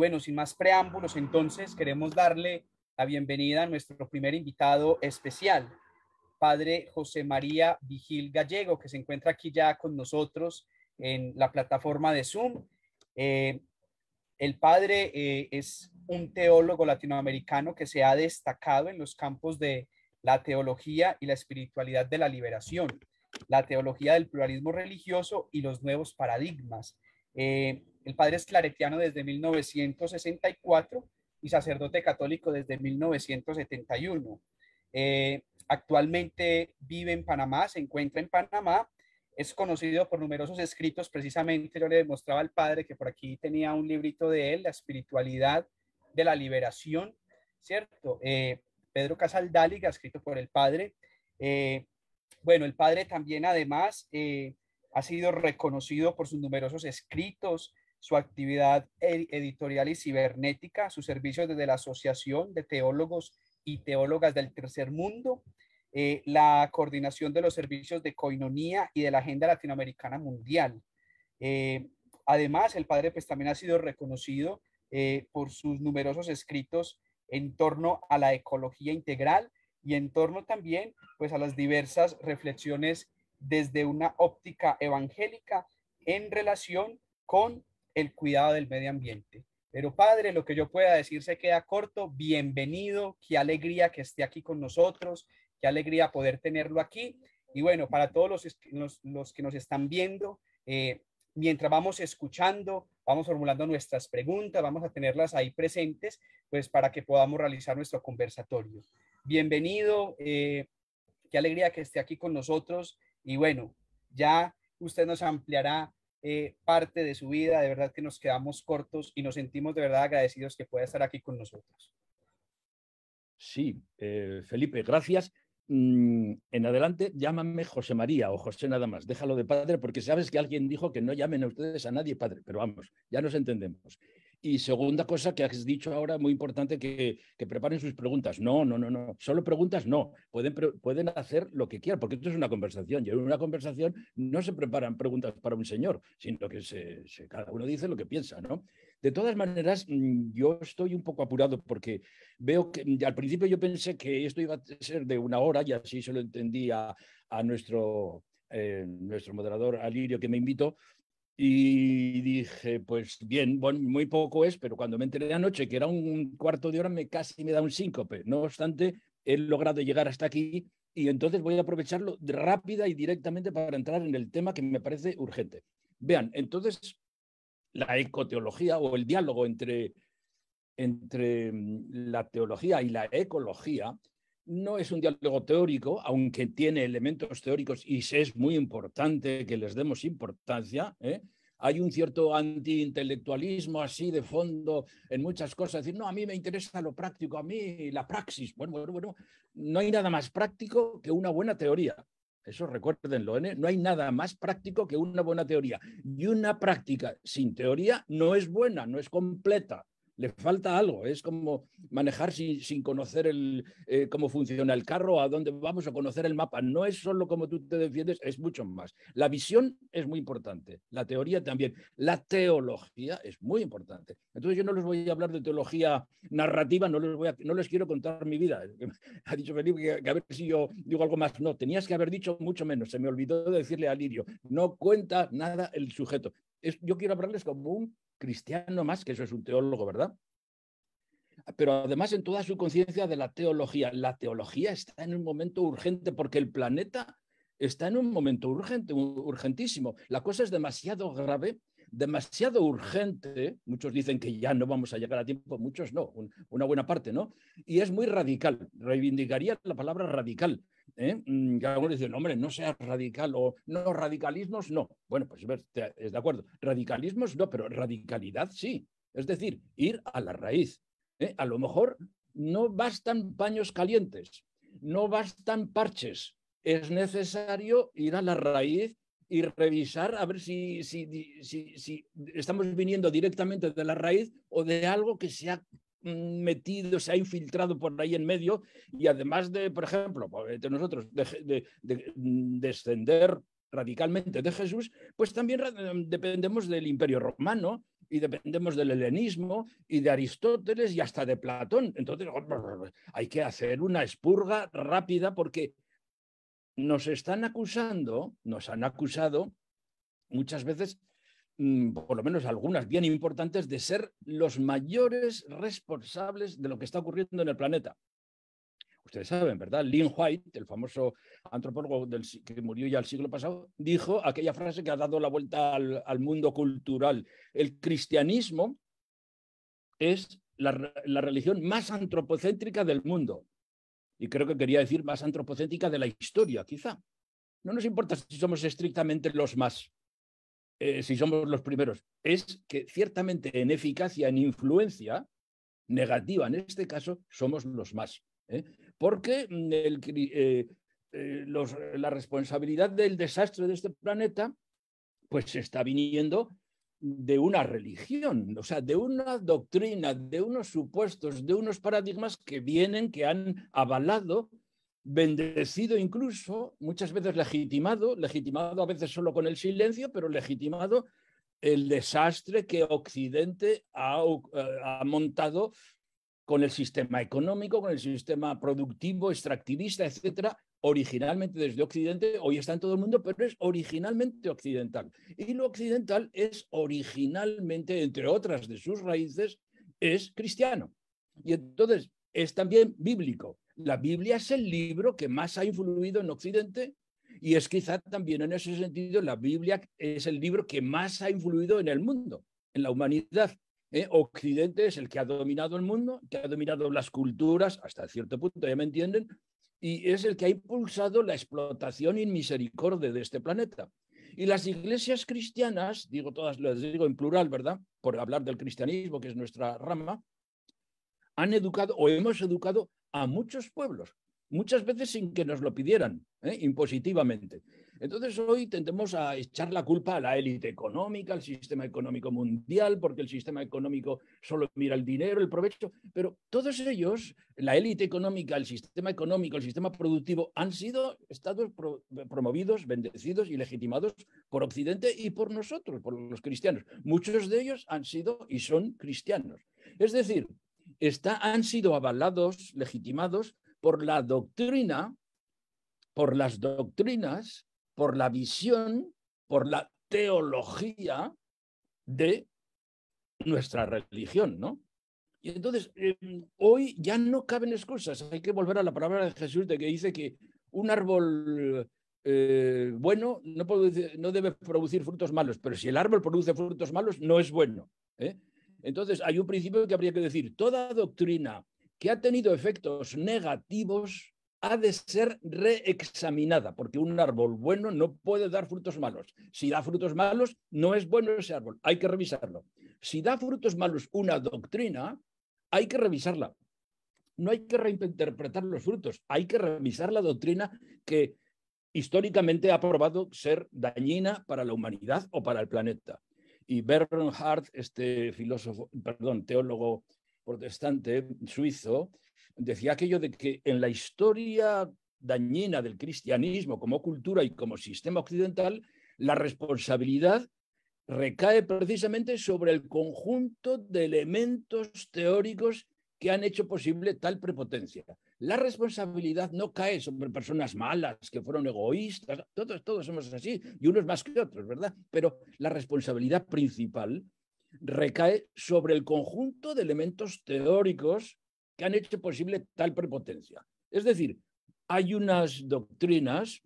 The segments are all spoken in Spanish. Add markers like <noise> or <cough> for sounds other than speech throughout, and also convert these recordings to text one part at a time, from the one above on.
bueno, sin más preámbulos, entonces queremos darle la bienvenida a nuestro primer invitado especial, padre José María Vigil Gallego, que se encuentra aquí ya con nosotros en la plataforma de Zoom. Eh, el padre eh, es un teólogo latinoamericano que se ha destacado en los campos de la teología y la espiritualidad de la liberación, la teología del pluralismo religioso y los nuevos paradigmas. Eh, el padre es claretiano desde 1964 y sacerdote católico desde 1971. Eh, actualmente vive en Panamá, se encuentra en Panamá, es conocido por numerosos escritos, precisamente yo le demostraba al padre que por aquí tenía un librito de él, La espiritualidad de la liberación, ¿cierto? Eh, Pedro Casaldáliga, escrito por el padre. Eh, bueno, el padre también además eh, ha sido reconocido por sus numerosos escritos, su actividad editorial y cibernética, sus servicios desde la Asociación de Teólogos y Teólogas del Tercer Mundo, eh, la coordinación de los servicios de coinonía y de la Agenda Latinoamericana Mundial. Eh, además, el padre pues también ha sido reconocido eh, por sus numerosos escritos en torno a la ecología integral y en torno también pues a las diversas reflexiones desde una óptica evangélica en relación con el cuidado del medio ambiente. Pero Padre, lo que yo pueda decir se queda corto. Bienvenido, qué alegría que esté aquí con nosotros, qué alegría poder tenerlo aquí. Y bueno, para todos los, los, que nos están viendo, eh, mientras vamos escuchando, vamos formulando nuestras preguntas, vamos a tenerlas ahí presentes, pues para que podamos realizar nuestro conversatorio. Bienvenido, eh, qué alegría que esté aquí con nosotros. Y bueno, ya usted nos ampliará eh, parte de su vida. De verdad que nos quedamos cortos y nos sentimos de verdad agradecidos que pueda estar aquí con nosotros. Sí, eh, Felipe, gracias. Mm, en adelante, llámame José María o José nada más. Déjalo de padre porque sabes que alguien dijo que no llamen a ustedes a nadie padre, pero vamos, ya nos entendemos. Y segunda cosa que has dicho ahora, muy importante, que, preparen sus preguntas. No, no, no, no. Solo preguntas no. Pueden, pueden hacer lo que quieran, porque esto es una conversación. Y en una conversación no se preparan preguntas para un señor, sino que se, cada uno dice lo que piensa, ¿no? De todas maneras, mm, yo estoy un poco apurado porque veo que mm, al principio yo pensé que esto iba a ser de una hora y así se lo entendí a, nuestro, eh, nuestro moderador Alirio que me invitó y dije, pues bien, muy poco es, pero cuando me enteré anoche, que era un cuarto de hora, me casi me da un síncope. No obstante, he logrado llegar hasta aquí y entonces voy a aprovecharlo rápida y directamente para entrar en el tema que me parece urgente. Vean, entonces la ecoteología o el diálogo entre, entre mm, la teología y la ecología no es un diálogo teórico, aunque tiene elementos teóricos y es muy importante que les demos importancia. ¿eh? Hay un cierto antiintelectualismo así de fondo en muchas cosas. Decir, no, a mí me interesa lo práctico, a mí la praxis. Bueno, bueno, bueno, no hay nada más práctico que una buena teoría. Eso recuérdenlo, ¿eh? no hay nada más práctico que una buena teoría. Y una práctica sin teoría no es buena, no es completa le falta algo. Es como manejar sin, conocer el, eh, cómo funciona el carro, a dónde vamos, a conocer el mapa. No es solo como tú te defiendes, es mucho más. La visión es muy importante, la teoría también, la teología es muy importante. Entonces yo no les voy a hablar de teología narrativa, no les, voy a, no les quiero contar mi vida. <laughs> Ha dicho Felipe que, a ver si yo digo algo más. No, tenías que haber dicho mucho menos. Se me olvidó decirle a Lirio, no cuenta nada el sujeto. yo quiero hablarles como un Cristiano más, que eso es un teólogo, ¿verdad? Pero además en toda su conciencia de la teología. La teología está en un momento urgente porque el planeta está en un momento urgente, urgentísimo. La cosa es demasiado grave, demasiado urgente. Muchos dicen que ya no vamos a llegar a tiempo, muchos no, una buena parte, ¿no? Y es muy radical. Reivindicaría la palabra radical. ¿eh? Mm, que algunos dicen, hombre, no seas radical o no, radicalismos no. Bueno, pues es de acuerdo. Radicalismos no, pero radicalidad sí. Es decir, ir a la raíz. ¿eh? A lo mejor no bastan paños calientes, no bastan parches. Es necesario ir a la raíz y revisar a ver si, si, si, estamos viniendo directamente de la raíz o de algo que se ha Mm, metido, se ha infiltrado por ahí en medio y además de, por ejemplo, de nosotros, de, mm, descender radicalmente de Jesús, pues también mm, dependemos del imperio romano y dependemos del helenismo y de Aristóteles y hasta de Platón. Entonces, oh, hay que hacer una espurga rápida porque nos están acusando, nos han acusado muchas veces Mm, por lo menos algunas bien importantes, de ser los mayores responsables de lo que está ocurriendo en el planeta. Ustedes saben, ¿verdad? Lynn White, el famoso antropólogo del, que murió ya el siglo pasado, dijo aquella frase que ha dado la vuelta al, mundo cultural. El cristianismo es la, la religión más antropocéntrica del mundo. Y creo que quería decir más antropocéntrica de la historia, quizá. No nos importa si somos estrictamente los más eh, si somos los primeros, es que ciertamente en eficacia, en influencia negativa, en este caso, somos los más. ¿eh? Porque mm, eh, la responsabilidad del desastre de este planeta, pues está viniendo de una religión, o sea, de una doctrina, de unos supuestos, de unos paradigmas que vienen, que han avalado bendecido incluso, muchas veces legitimado, legitimado a veces solo con el silencio, pero legitimado el desastre que Occidente eh, ha, montado con el sistema económico, con el sistema productivo, extractivista, etcétera, originalmente desde Occidente, hoy está en todo el mundo, pero es originalmente occidental. Y lo occidental es originalmente, entre otras de sus raíces, es cristiano. Y entonces es también bíblico la Biblia es el libro que más ha influido en Occidente y es quizá también en ese sentido la Biblia es el libro que más ha influido en el mundo, en la humanidad. ¿eh? Occidente es el que ha dominado el mundo, que ha dominado las culturas, hasta cierto punto, ya me entienden, y es el que ha impulsado la explotación y misericordia de este planeta. Y las iglesias cristianas, digo todas, las digo en plural, ¿verdad? Por hablar del cristianismo, que es nuestra rama, han educado o hemos educado a muchos pueblos, muchas veces sin que nos lo pidieran, ¿eh? impositivamente. Entonces hoy tendemos a echar la culpa a la élite económica, al sistema económico mundial, porque el sistema económico solo mira el dinero, el provecho, pero todos ellos, la élite económica, el sistema económico, el sistema productivo, han sido estados promovidos, bendecidos y legitimados por Occidente y por nosotros, por los cristianos. Muchos de ellos han sido y son cristianos. Es decir, han sido avalados, legitimados por la doctrina, por las doctrinas, por la visión, por la teología de nuestra religión, ¿no? Y entonces, em, hoy ya no caben excusas, hay que volver a la palabra de Jesús de que dice que un árbol eh, bueno no, no debe producir frutos malos, pero si el árbol produce frutos malos, no es bueno. ¿eh? Entonces, hay un principio que habría que decir, toda doctrina que ha tenido efectos negativos ha de ser reexaminada, porque un árbol bueno no puede dar frutos malos. Si da frutos malos, no es bueno ese árbol, hay que revisarlo. Si da frutos malos una doctrina, hay que revisarla. No hay que reinterpretar los frutos, hay que revisar la doctrina que históricamente ha probado ser dañina para la humanidad o para el planeta y Bernhard, este filósofo, perdón, teólogo protestante suizo, decía aquello de que en la historia dañina del cristianismo como cultura y como sistema occidental, la responsabilidad recae precisamente sobre el conjunto de elementos teóricos que han hecho posible tal prepotencia la responsabilidad no cae sobre personas malas que fueron egoístas, todos, todos somos así, y unos más que otros, ¿verdad? Pero la responsabilidad principal recae sobre el conjunto de elementos teóricos que han hecho posible tal prepotencia. Es decir, hay unas doctrinas,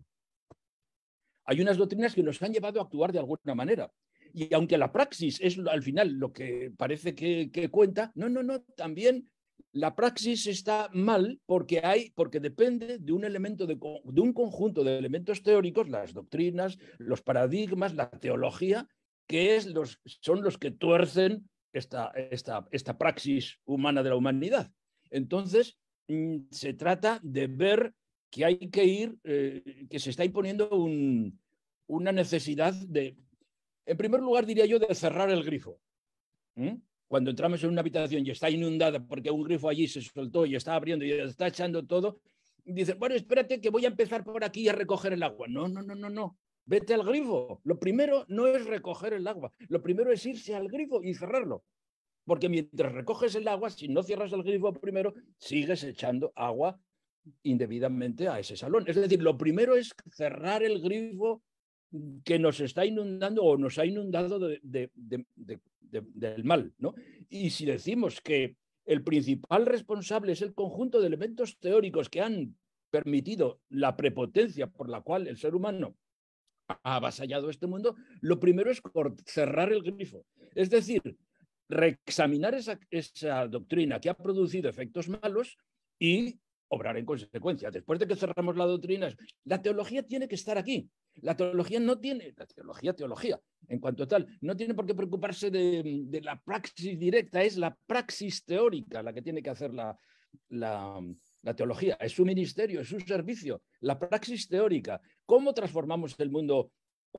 hay unas doctrinas que nos han llevado a actuar de alguna manera. Y aunque la praxis es al final lo que parece que, que cuenta, no, no, no, también la praxis está mal porque, hay, porque depende de un, elemento de, un conjunto de elementos teóricos, las doctrinas, los paradigmas, la teología, que son los que tuercen esta, praxis humana de la humanidad. Entonces, mm, se trata de ver que hay que ir, eh, que se está imponiendo una necesidad de, en primer lugar, diría yo, de cerrar el grifo cuando entramos en una habitación y está inundada porque un grifo allí se soltó y está abriendo y está echando todo, dicen bueno, espérate que voy a empezar por aquí a recoger el agua. No, no, no, no, no. Vete al grifo. Lo primero no es recoger el agua. Lo primero es irse al grifo y cerrarlo. Porque mientras recoges el agua, si no cierras el grifo primero, sigues echando agua indebidamente a ese salón. Es decir, lo primero es cerrar el grifo que nos está inundando o nos ha inundado del mal. ¿no? Y si decimos que el principal responsable es el conjunto de elementos teóricos que han permitido la prepotencia por la cual el ser humano ha avasallado este mundo, lo primero es cerrar el grifo. Es decir, reexaminar esa doctrina que ha producido efectos malos y obrar en consecuencia. Después de que cerramos la doctrina, la teología tiene que estar aquí. La teología no tiene, la teología, teología, en cuanto a tal, no tiene por qué preocuparse de, la praxis directa, es la praxis teórica la que tiene que hacer la, la, teología, es su ministerio, es su servicio, la praxis teórica. ¿Cómo transformamos el mundo?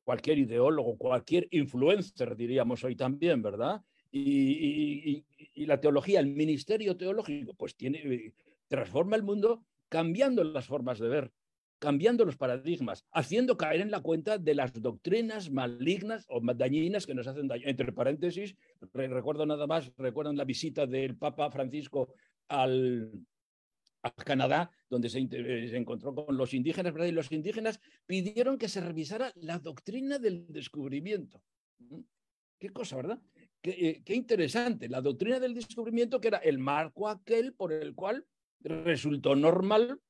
Cualquier ideólogo, cualquier influencer, diríamos hoy también, ¿verdad? y, la teología, el ministerio teológico, pues tiene, transforma el mundo cambiando las formas de ver, cambiando los paradigmas, haciendo caer en la cuenta de las doctrinas malignas o dañinas que nos hacen daño. Entre paréntesis, recuerdo nada más, recuerdan la visita del Papa Francisco al, a Canadá, donde eh, se, encontró con los indígenas, ¿verdad? Y los indígenas pidieron que se revisara la doctrina del descubrimiento. ¿Mm? Qué cosa, ¿verdad? Qué, eh, qué interesante, la doctrina del descubrimiento que era el marco aquel por el cual resultó normal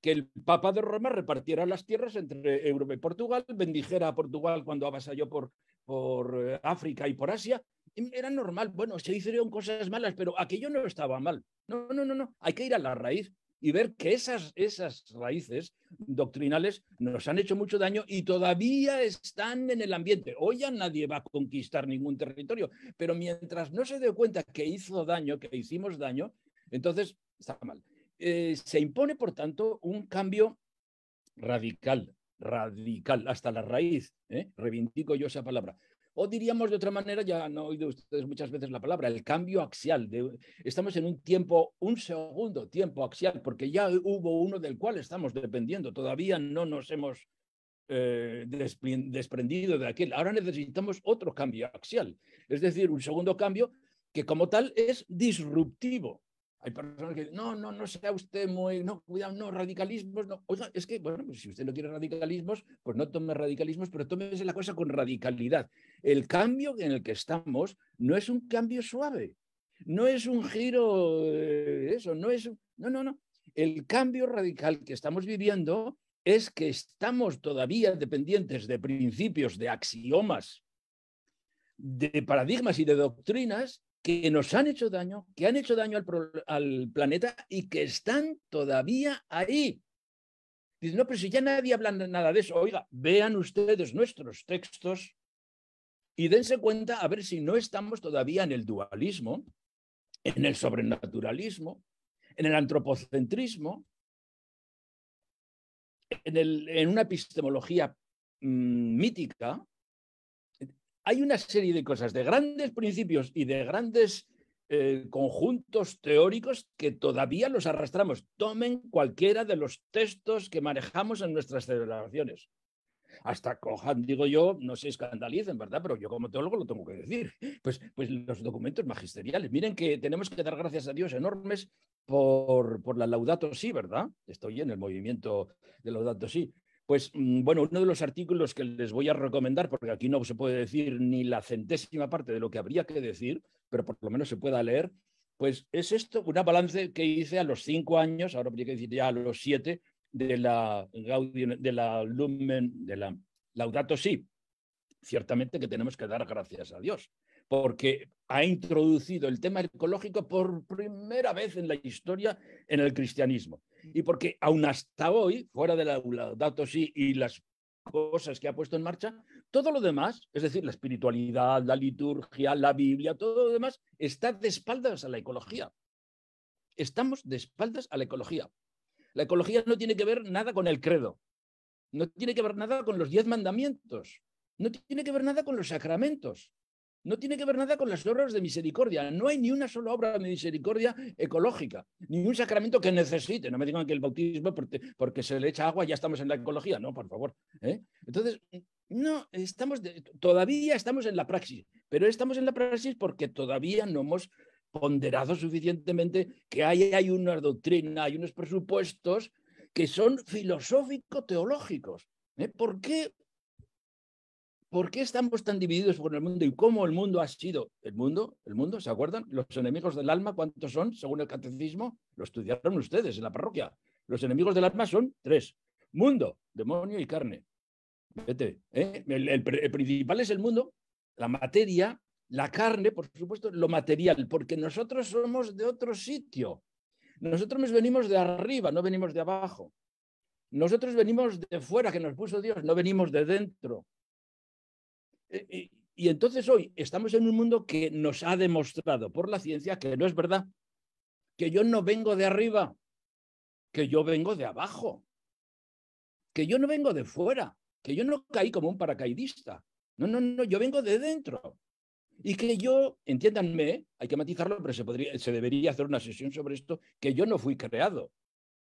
que el Papa de Roma repartiera las tierras entre Europa y Portugal, bendijera a Portugal cuando avasalló por, por eh, África y por Asia. Em, era normal, bueno, se hicieron cosas malas, pero aquello no estaba mal. No, no, no, no, hay que ir a la raíz y ver que esas, esas raíces doctrinales nos han hecho mucho daño y todavía están en el ambiente. Hoy ya nadie va a conquistar ningún territorio, pero mientras no se dé cuenta que hizo daño, que hicimos daño, entonces está mal. Eh, se impone, por tanto, un cambio radical, radical, hasta la raíz. ¿eh? Reivindico yo esa palabra. O diríamos de otra manera, ya no han oído ustedes muchas veces la palabra, el cambio axial. estamos en un tiempo, un segundo tiempo axial, porque ya hubo uno del cual estamos dependiendo. Todavía no nos hemos eh, desprendido de aquel. Ahora necesitamos otro cambio axial, es decir, un segundo cambio que como tal es disruptivo, hay personas que dicen, no, no, no sea usted muy, no, cuidado, no, radicalismos, no. Oiga, es que, bueno, pues si usted no quiere radicalismos, pues no tome radicalismos, pero tómese la cosa con radicalidad. El cambio en el que estamos no es un cambio suave, no es un giro, eh, eso, no es, no, no, no. El cambio radical que estamos viviendo es que estamos todavía dependientes de principios, de axiomas, de paradigmas y de doctrinas que nos han hecho daño, que han hecho daño al, planeta y que están todavía ahí. Dicen, no, pero si ya nadie habla nada de eso, oiga, vean ustedes nuestros textos y dense cuenta a ver si no estamos todavía en el dualismo, en el sobrenaturalismo, en el antropocentrismo, en, una epistemología mm, mítica, hay una serie de cosas, de grandes principios y de grandes eh, conjuntos teóricos que todavía los arrastramos. Tomen cualquiera de los textos que manejamos en nuestras celebraciones. Hasta cojan, digo yo, no se escandalicen, ¿verdad? Pero yo como teólogo lo tengo que decir. Pues, pues los documentos magisteriales. Miren que tenemos que dar gracias a Dios enormes por, por la Laudato Si, ¿verdad? Estoy en el movimiento de Laudato Si. Pues mm, bueno, uno de los artículos que les voy a recomendar, porque aquí no se puede decir ni la centésima parte de lo que habría que decir, pero por lo menos se pueda leer, pues es esto, un balance que hice a los cinco años, ahora habría que decir ya a los siete, de la, de Lumen, de la Laudato Si. Ciertamente que tenemos que dar gracias a Dios porque ha introducido el tema ecológico por primera vez en la historia en el cristianismo. Y porque aún hasta hoy, fuera de la datos y las cosas que ha puesto en marcha, todo lo demás, es decir, la espiritualidad, la liturgia, la Biblia, todo lo demás, está de espaldas a la ecología. Estamos de espaldas a la ecología. La ecología no tiene que ver nada con el credo, no tiene que ver nada con los diez mandamientos, no tiene que ver nada con los sacramentos, no tiene que ver nada con las obras de misericordia. No hay ni una sola obra de misericordia ecológica, ni un sacramento que necesite. No me digan que el bautismo, porque, se le echa agua, ya estamos en la ecología. No, por favor. ¿eh? Entonces, no, estamos todavía estamos en la praxis, pero estamos en la praxis porque todavía no hemos ponderado suficientemente que hay, hay una doctrina, hay unos presupuestos que son filosófico-teológicos. ¿eh? ¿Por qué ¿Por qué estamos tan divididos con el mundo y cómo el mundo ha sido? El mundo, el mundo, ¿se acuerdan? Los enemigos del alma, ¿cuántos son? Según el catecismo, lo estudiaron ustedes en la parroquia. Los enemigos del alma son tres: mundo, demonio y carne. Vete. ¿eh? El, el principal es el mundo, la materia, la carne, por supuesto, lo material, porque nosotros somos de otro sitio. Nosotros venimos de arriba, no venimos de abajo. Nosotros venimos de fuera que nos puso Dios, no venimos de dentro. Eh, eh, y entonces hoy estamos en un mundo que nos ha demostrado por la ciencia que no es verdad, que yo no vengo de arriba, que yo vengo de abajo, que yo no vengo de fuera, que yo no caí como un paracaidista. No, no, no, yo vengo de dentro. Y que yo, entiéndanme, hay que matizarlo, pero se, podría, se debería hacer una sesión sobre esto, que yo no fui creado.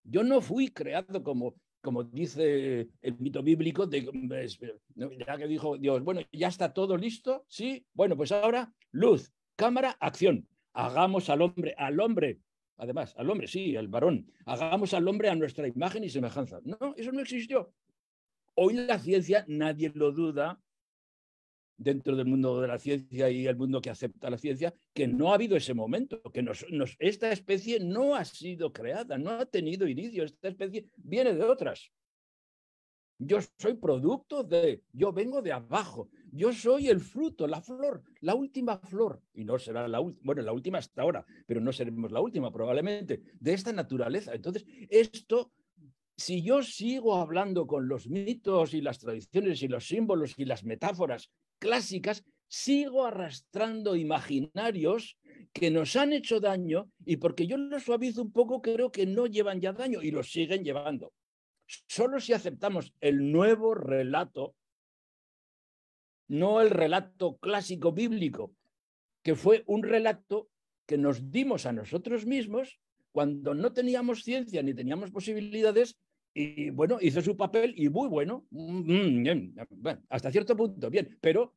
Yo no fui creado como como dice el mito bíblico, de, ya que dijo Dios, bueno, ya está todo listo, sí, bueno, pues ahora luz, cámara, acción, hagamos al hombre, al hombre, además, al hombre, sí, al varón, hagamos al hombre a nuestra imagen y semejanza. No, eso no existió. Hoy la ciencia, nadie lo duda, dentro del mundo de la ciencia y el mundo que acepta la ciencia, que no ha habido ese momento, que esta especie no ha sido creada, no ha tenido inicio, esta especie viene de otras. Yo soy producto de, yo vengo de abajo, yo soy el fruto, la flor, la última flor, y no será la última, bueno, la última hasta ahora, pero no seremos la última probablemente, de esta naturaleza. Entonces, esto si yo sigo hablando con los mitos y las tradiciones y los símbolos y las metáforas clásicas, sigo arrastrando imaginarios que nos han hecho daño y porque yo lo suavizo un poco creo que no llevan ya daño y lo siguen llevando. Solo si aceptamos el nuevo relato, no el relato clásico bíblico, que fue un relato que nos dimos a nosotros mismos cuando no teníamos ciencia ni teníamos posibilidades y bueno, hizo su papel y muy mm, mm, ah, bueno, hasta cierto punto, bien, pero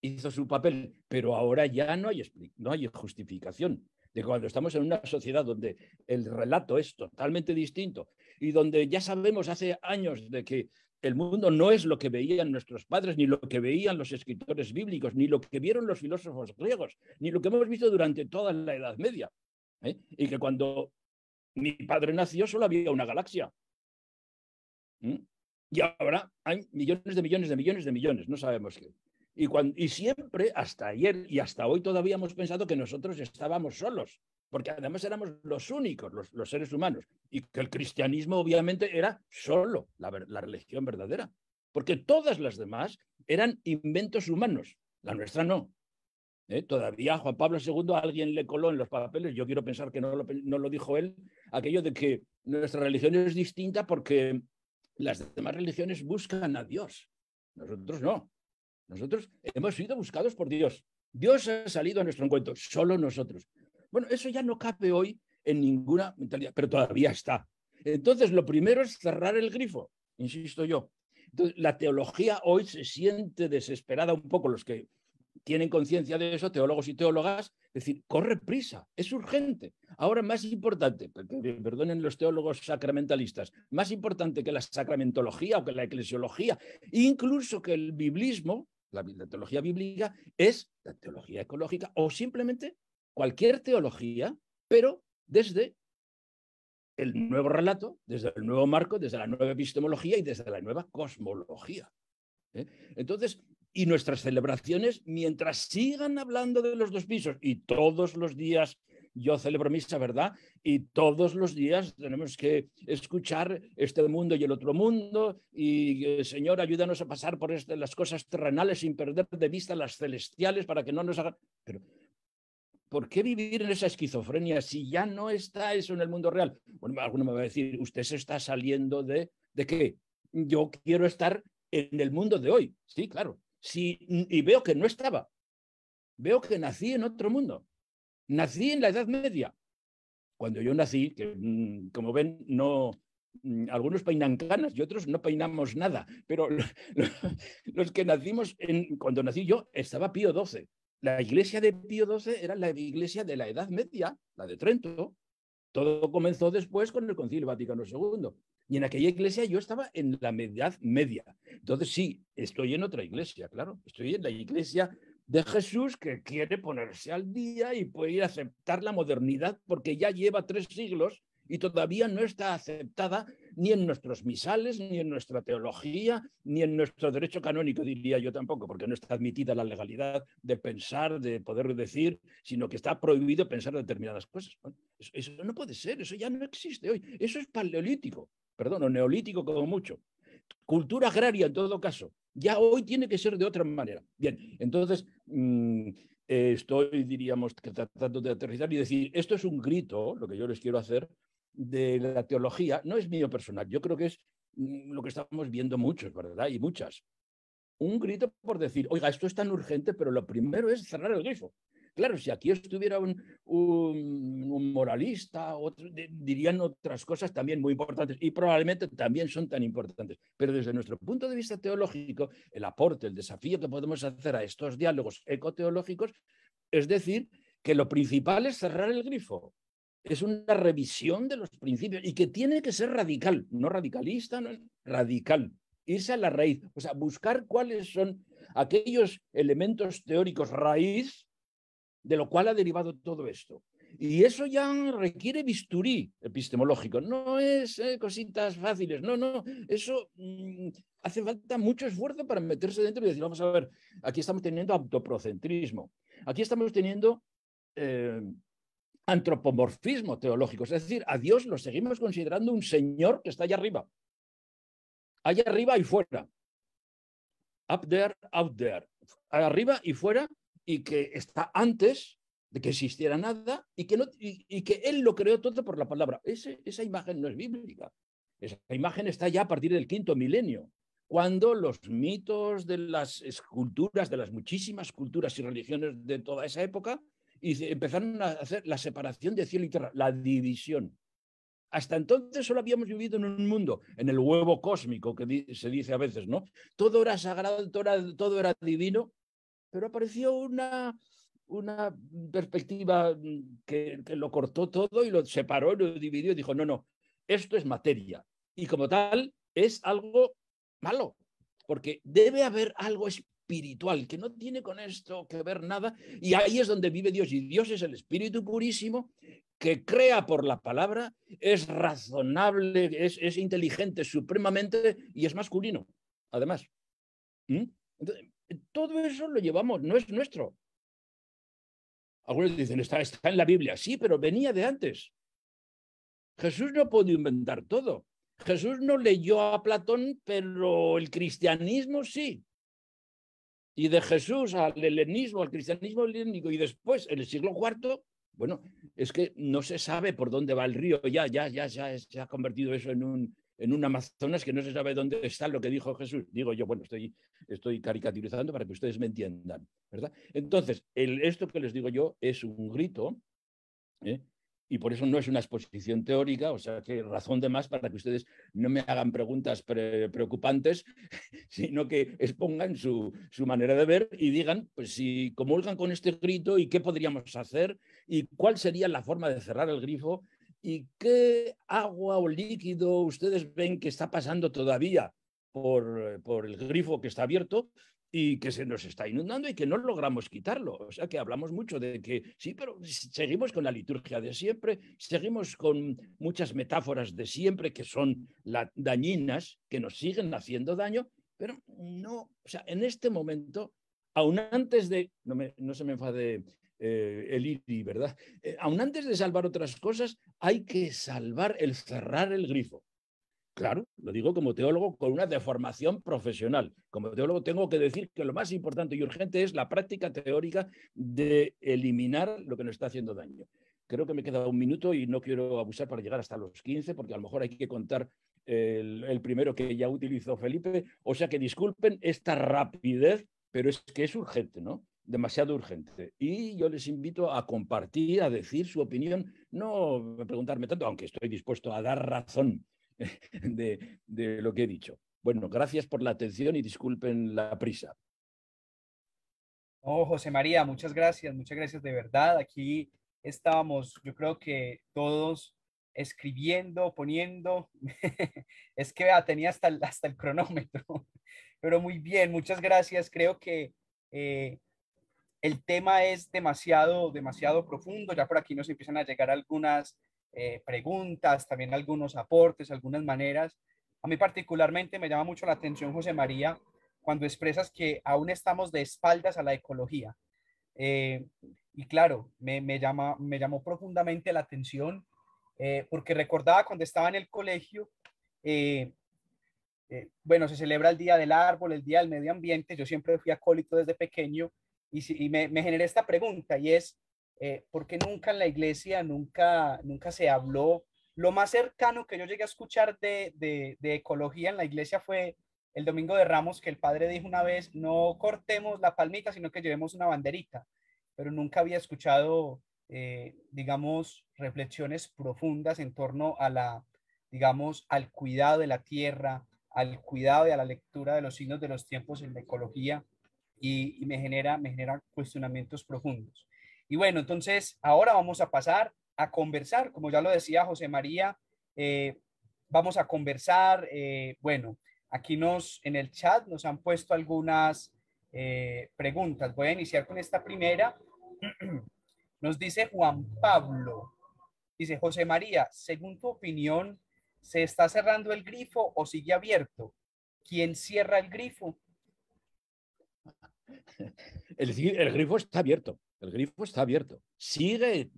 hizo su papel, pero ahora ya no hay, no hay justificación de cuando estamos en una sociedad donde el relato es totalmente distinto y donde ya sabemos hace años de que el mundo no es lo que veían nuestros padres, ni lo que veían los escritores bíblicos, ni lo que vieron los filósofos griegos, ni lo que hemos visto durante toda la Edad Media. ¿eh? Y que cuando mi padre nació solo había una galaxia ¿Mm? Y ahora hay millones de millones de millones de millones, no sabemos qué. Y, y siempre, hasta ayer y hasta hoy, todavía hemos pensado que nosotros estábamos solos, porque además éramos los únicos, los, seres humanos, y que el cristianismo obviamente era solo la, religión verdadera, porque todas las demás eran inventos humanos, la nuestra no. ¿eh? Todavía Juan Pablo II alguien le coló en los papeles, yo quiero pensar que no lo, no lo dijo él, aquello de que nuestra religión es distinta porque las demás religiones buscan a Dios. Nosotros no. Nosotros hemos sido buscados por Dios. Dios ha salido a nuestro encuentro, solo nosotros. Bueno, eso ya no cabe hoy en ninguna mentalidad, pero todavía está. Entonces, lo primero es cerrar el grifo, insisto yo. Entonces, la teología hoy se siente desesperada un poco, los que tienen conciencia de eso, teólogos y teólogas, decir, corre prisa, es urgente. Ahora más importante, perdonen los teólogos sacramentalistas, más importante que la sacramentología o que la eclesiología, incluso que el biblismo, la, teología bíblica, es la teología ecológica o simplemente cualquier teología, pero desde el nuevo relato, desde el nuevo marco, desde la nueva epistemología y desde la nueva cosmología. ¿eh? Entonces, y nuestras celebraciones, mientras sigan hablando de los dos pisos, y todos los días yo celebro misa, ¿verdad? Y todos los días tenemos que escuchar este mundo y el otro mundo, y eh, Señor, ayúdanos a pasar por este, las cosas terrenales sin perder de vista las celestiales para que no nos hagan... Pero, ¿por qué vivir en esa esquizofrenia si ya no está eso en el mundo real? Bueno, alguno me va a decir, usted se está saliendo de, de qué? Yo quiero estar en el mundo de hoy, sí, claro, y veo que no estaba. Veo que nací en otro mundo. Nací en la Edad Media. Cuando yo nací, que mm, como ven, no, mm, algunos peinan canas y otros no peinamos nada, pero <laughs> los que nacimos, en, cuando nací yo, estaba Pío XII. La iglesia de Pío XII era la iglesia de la Edad Media, la de Trento, todo comenzó después con el Concilio Vaticano II. Y en aquella iglesia yo estaba en la edad media. Entonces sí, estoy en otra iglesia, claro. Estoy en la iglesia de Jesús que quiere ponerse al día y puede ir a aceptar la modernidad porque ya lleva tres siglos y todavía no está aceptada ni en nuestros misales, ni en nuestra teología, ni en nuestro derecho canónico, diría yo tampoco, porque no está admitida la legalidad de pensar, de poder decir, sino que está prohibido pensar determinadas cosas. Eso, no puede ser, eso ya no existe hoy. Eso es paleolítico, perdón, o neolítico como mucho. Cultura agraria en todo caso. Ya hoy tiene que ser de otra manera. Bien, entonces mm, estoy, diríamos, tratando de aterrizar y decir, esto es un grito, lo que yo les quiero hacer, de la teología no es mío personal, yo creo que es mm, lo que estamos viendo muchos, ¿verdad? Y muchas. Un grito por decir, oiga, esto es tan urgente, pero lo primero es cerrar el grifo. Claro, si aquí estuviera un, moralista, dirían otras cosas también muy importantes y probablemente también son tan importantes. Pero desde nuestro punto de vista teológico, el aporte, el desafío que podemos hacer a estos diálogos ecoteológicos es decir que lo principal es cerrar el grifo es una revisión de los principios y que tiene que ser radical, no radicalista, no, radical, irse a la raíz, o sea, buscar cuáles son aquellos elementos teóricos raíz de lo cual ha derivado todo esto. Y eso ya requiere bisturí epistemológico, no es eh, cositas fáciles, no, no, eso mm, hace falta mucho esfuerzo para meterse dentro y decir, vamos a ver, aquí estamos teniendo autoprocentrismo, aquí estamos teniendo... Eh, antropomorfismo teológico, es decir, a Dios lo seguimos considerando un Señor que está allá arriba, allá arriba y fuera, up there, out there, arriba y fuera, y que está antes de que existiera nada y que, no, y, que Él lo creó todo por la palabra. esa imagen no es bíblica, esa imagen está ya a partir del quinto milenio, cuando los mitos de las esculturas, de las muchísimas culturas y religiones de toda esa época, y empezaron a hacer la separación de cielo y tierra, la división. Hasta entonces solo habíamos vivido en un mundo, en el huevo cósmico que se dice a veces, ¿no? Todo era sagrado, todo era, todo era divino, pero apareció una, una perspectiva mm, que, lo cortó todo y lo separó, lo dividió y dijo, no, no, esto es materia y como tal es algo malo, porque debe haber algo espiritual, que no tiene con esto que ver nada, y ahí es donde vive Dios, y Dios es el espíritu purísimo que crea por la palabra, es razonable, es, inteligente supremamente y es masculino, además. ¿Mm? todo eso lo llevamos, no es nuestro. Algunos dicen, está, está en la Biblia, sí, pero venía de antes. Jesús no pudo inventar todo. Jesús no leyó a Platón, pero el cristianismo sí y de Jesús al helenismo, al cristianismo helénico, y después, en el siglo IV, bueno, es que no se sabe por dónde va el río, ya, ya, ya, ya se ha convertido eso en un, en un Amazonas que no se sabe dónde está lo que dijo Jesús. Digo yo, bueno, estoy, estoy caricaturizando para que ustedes me entiendan, ¿verdad? Entonces, esto que les digo yo es un grito ¿eh? y por eso no es una exposición teórica, o sea que razón de más para que ustedes no me hagan preguntas preocupantes, <laughs> sino que expongan su, manera de ver y digan, pues si comulgan con este grito y qué podríamos hacer y cuál sería la forma de cerrar el grifo y qué agua o líquido ustedes ven que está pasando todavía por, por el grifo que está abierto y que se nos está inundando y que no logramos quitarlo. O sea que hablamos mucho de que sí, pero seguimos con la liturgia de siempre, seguimos con muchas metáforas de siempre que son la, dañinas, que nos siguen haciendo daño, pero no, o sea, en este momento, aún antes de, no, se me enfade eh, el IRI, ¿verdad? Eh, aún antes de salvar otras cosas, hay que salvar el cerrar el grifo. Claro, lo digo como teólogo con una deformación profesional. Como teólogo tengo que decir que lo más importante y urgente es la práctica teórica de eliminar lo que nos está haciendo daño. Creo que me queda un minuto y no quiero abusar para llegar hasta los 15 porque a lo mejor hay que contar el, el primero que ya utilizó Felipe. O sea que disculpen esta rapidez, pero es que es urgente, ¿no? demasiado urgente. Y yo les invito a compartir, a decir su opinión, no preguntarme tanto, aunque estoy dispuesto a dar razón <laughs> de, de lo que he dicho. Bueno, gracias por la atención y disculpen la prisa. oh José María, muchas gracias, muchas gracias de verdad. Aquí estábamos, yo creo que todos escribiendo, poniendo. <laughs> es que tenía hasta el, hasta el cronómetro. <laughs> Pero muy bien, muchas gracias. Creo que eh, el tema es demasiado, demasiado profundo. Ya por aquí nos empiezan a llegar algunas eh, preguntas, también algunos aportes, algunas maneras. A mí particularmente me llama mucho la atención, José María, cuando expresas que aún estamos de espaldas a la ecología. Eh, y claro, me, llama, me llamó profundamente la atención eh, porque recordaba cuando estaba en el colegio, bueno, se celebra el Día del Árbol, el Día del Medio Ambiente, yo siempre fui acólito desde pequeño y, me, me, generé esta pregunta y es, eh, porque nunca en la iglesia, nunca, nunca se habló. Lo más cercano que yo llegué a escuchar de, ecología en la iglesia fue el domingo de Ramos, que el padre dijo una vez, no cortemos la palmita, sino que llevemos una banderita, pero nunca había escuchado, eh, digamos, reflexiones profundas en torno a la, digamos, al cuidado de la tierra, al cuidado y a la lectura de los signos de los tiempos en la ecología, y, me, genera, me genera cuestionamientos profundos. Y bueno, entonces ahora vamos a pasar a conversar, como ya lo decía José María, eh, vamos a conversar, eh, bueno, aquí nos en el chat nos han puesto algunas eh, preguntas. Voy a iniciar con esta primera. <clears throat> Nos dice Juan Pablo, dice José María, según tu opinión, ¿se está cerrando el grifo o sigue abierto? ¿Quién cierra el grifo? El, el grifo está abierto. El grifo está abierto. Sigue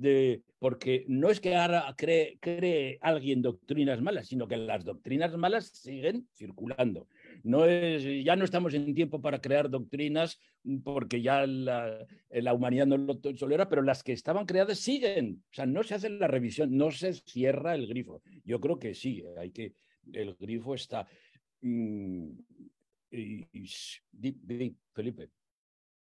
porque no es que ahora cree, cree alguien doctrinas malas, sino que las doctrinas malas siguen circulando. No es, ya no estamos en tiempo para crear doctrinas porque ya la, humanidad no lo solera pero las que estaban creadas siguen. O sea, no se hace la revisión, no se cierra el grifo. Yo creo que sí, hay que, el grifo está. Mm, Felipe.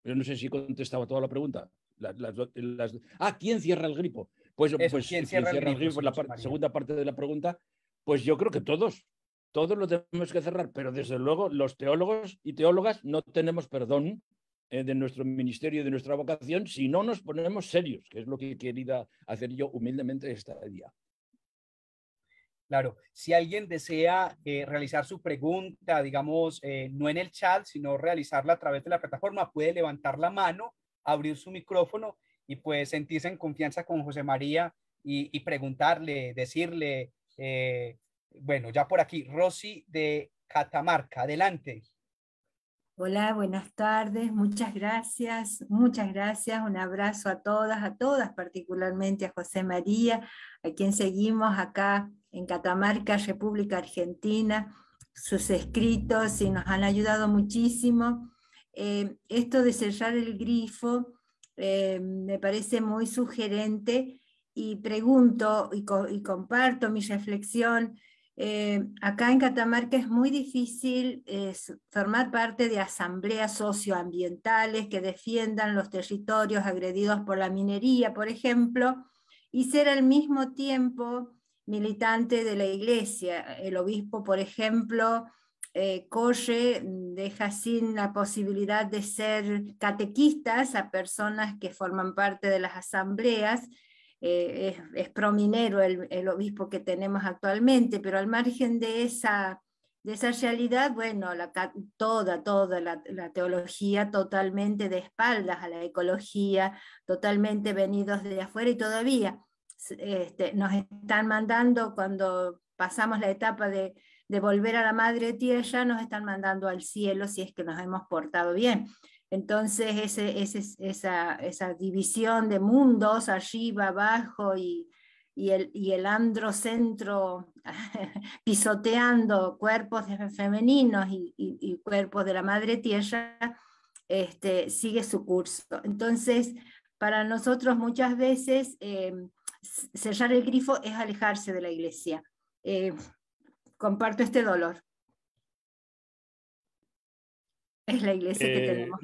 Yo no sé si contestaba toda la pregunta. Las, Ah, ¿quién cierra el grifo? Pues, ¿quién la segunda parte de la pregunta, pues yo creo que todos, todos lo tenemos que cerrar, pero desde luego los teólogos y teólogas no tenemos perdón eh, de nuestro ministerio, de nuestra vocación, si no nos ponemos serios, que es lo que he querido hacer yo humildemente este día. Claro, si alguien desea eh, realizar su pregunta, digamos, eh, no en el chat, sino realizarla a través de la plataforma, puede levantar la mano abrir su micrófono y pues sentirse en confianza con José María y, preguntarle, decirle, eh, bueno, ya por aquí, Rosy de Catamarca, adelante. Hola, buenas tardes, muchas gracias, muchas gracias, un abrazo a todas, a todas, particularmente a José María, a quien seguimos acá en Catamarca, República Argentina, sus escritos y nos han ayudado muchísimo eh, esto de cerrar el grifo eh, me parece muy sugerente y pregunto y, comparto mi reflexión. Eh, acá en Catamarca es muy difícil formar parte de asambleas socioambientales que defiendan los territorios agredidos por la minería, por ejemplo, y ser al mismo tiempo militante de la iglesia. El obispo, por ejemplo, eh, deja sin la posibilidad de ser catequistas a personas que forman parte de las asambleas. Eh, es, prominero el, obispo que tenemos actualmente, pero al margen de esa, de esa realidad, bueno, toda, toda la, teología totalmente de espaldas a la ecología, totalmente venidos de afuera y todavía este, nos están mandando cuando pasamos la etapa de de volver a la madre tierra, nos están mandando al cielo si es que nos hemos portado bien. Entonces, esa, división de mundos, arriba, abajo y, el, androcentro <laughs> pisoteando cuerpos femeninos y, cuerpos de la madre tierra, este, sigue su curso. Entonces, para nosotros muchas veces eh, cerrar el grifo es alejarse de la iglesia. Eh, comparto este dolor. Es la iglesia que eh, tenemos.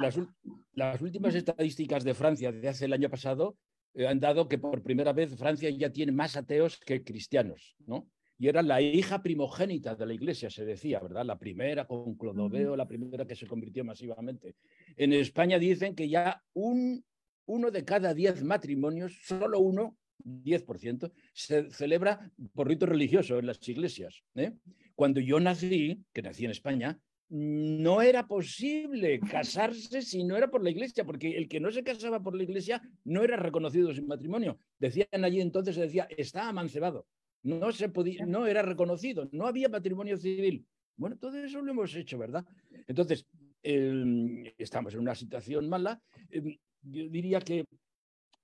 Las, últimas estadísticas de Francia de hace el año pasado eh, han dado que por primera vez Francia ya tiene más ateos que cristianos, ¿no? Y era la hija primogénita de la iglesia, se decía, ¿verdad? La primera con Clodoveo, la primera que se convirtió masivamente. En España dicen que ya un, uno de cada diez matrimonios, solo uno, 10%, se celebra por rito religioso en las iglesias. ¿eh? Cuando yo nací, que nací en España, no era posible casarse si no era por la iglesia, porque el que no se casaba por la iglesia no era reconocido sin matrimonio. Decían allí entonces, se decía, está amancebado. No, se podía, no era reconocido, no había matrimonio civil. Bueno, todo eso lo hemos hecho, ¿verdad? Entonces, em, estamos en una situación mala. Em, yo diría que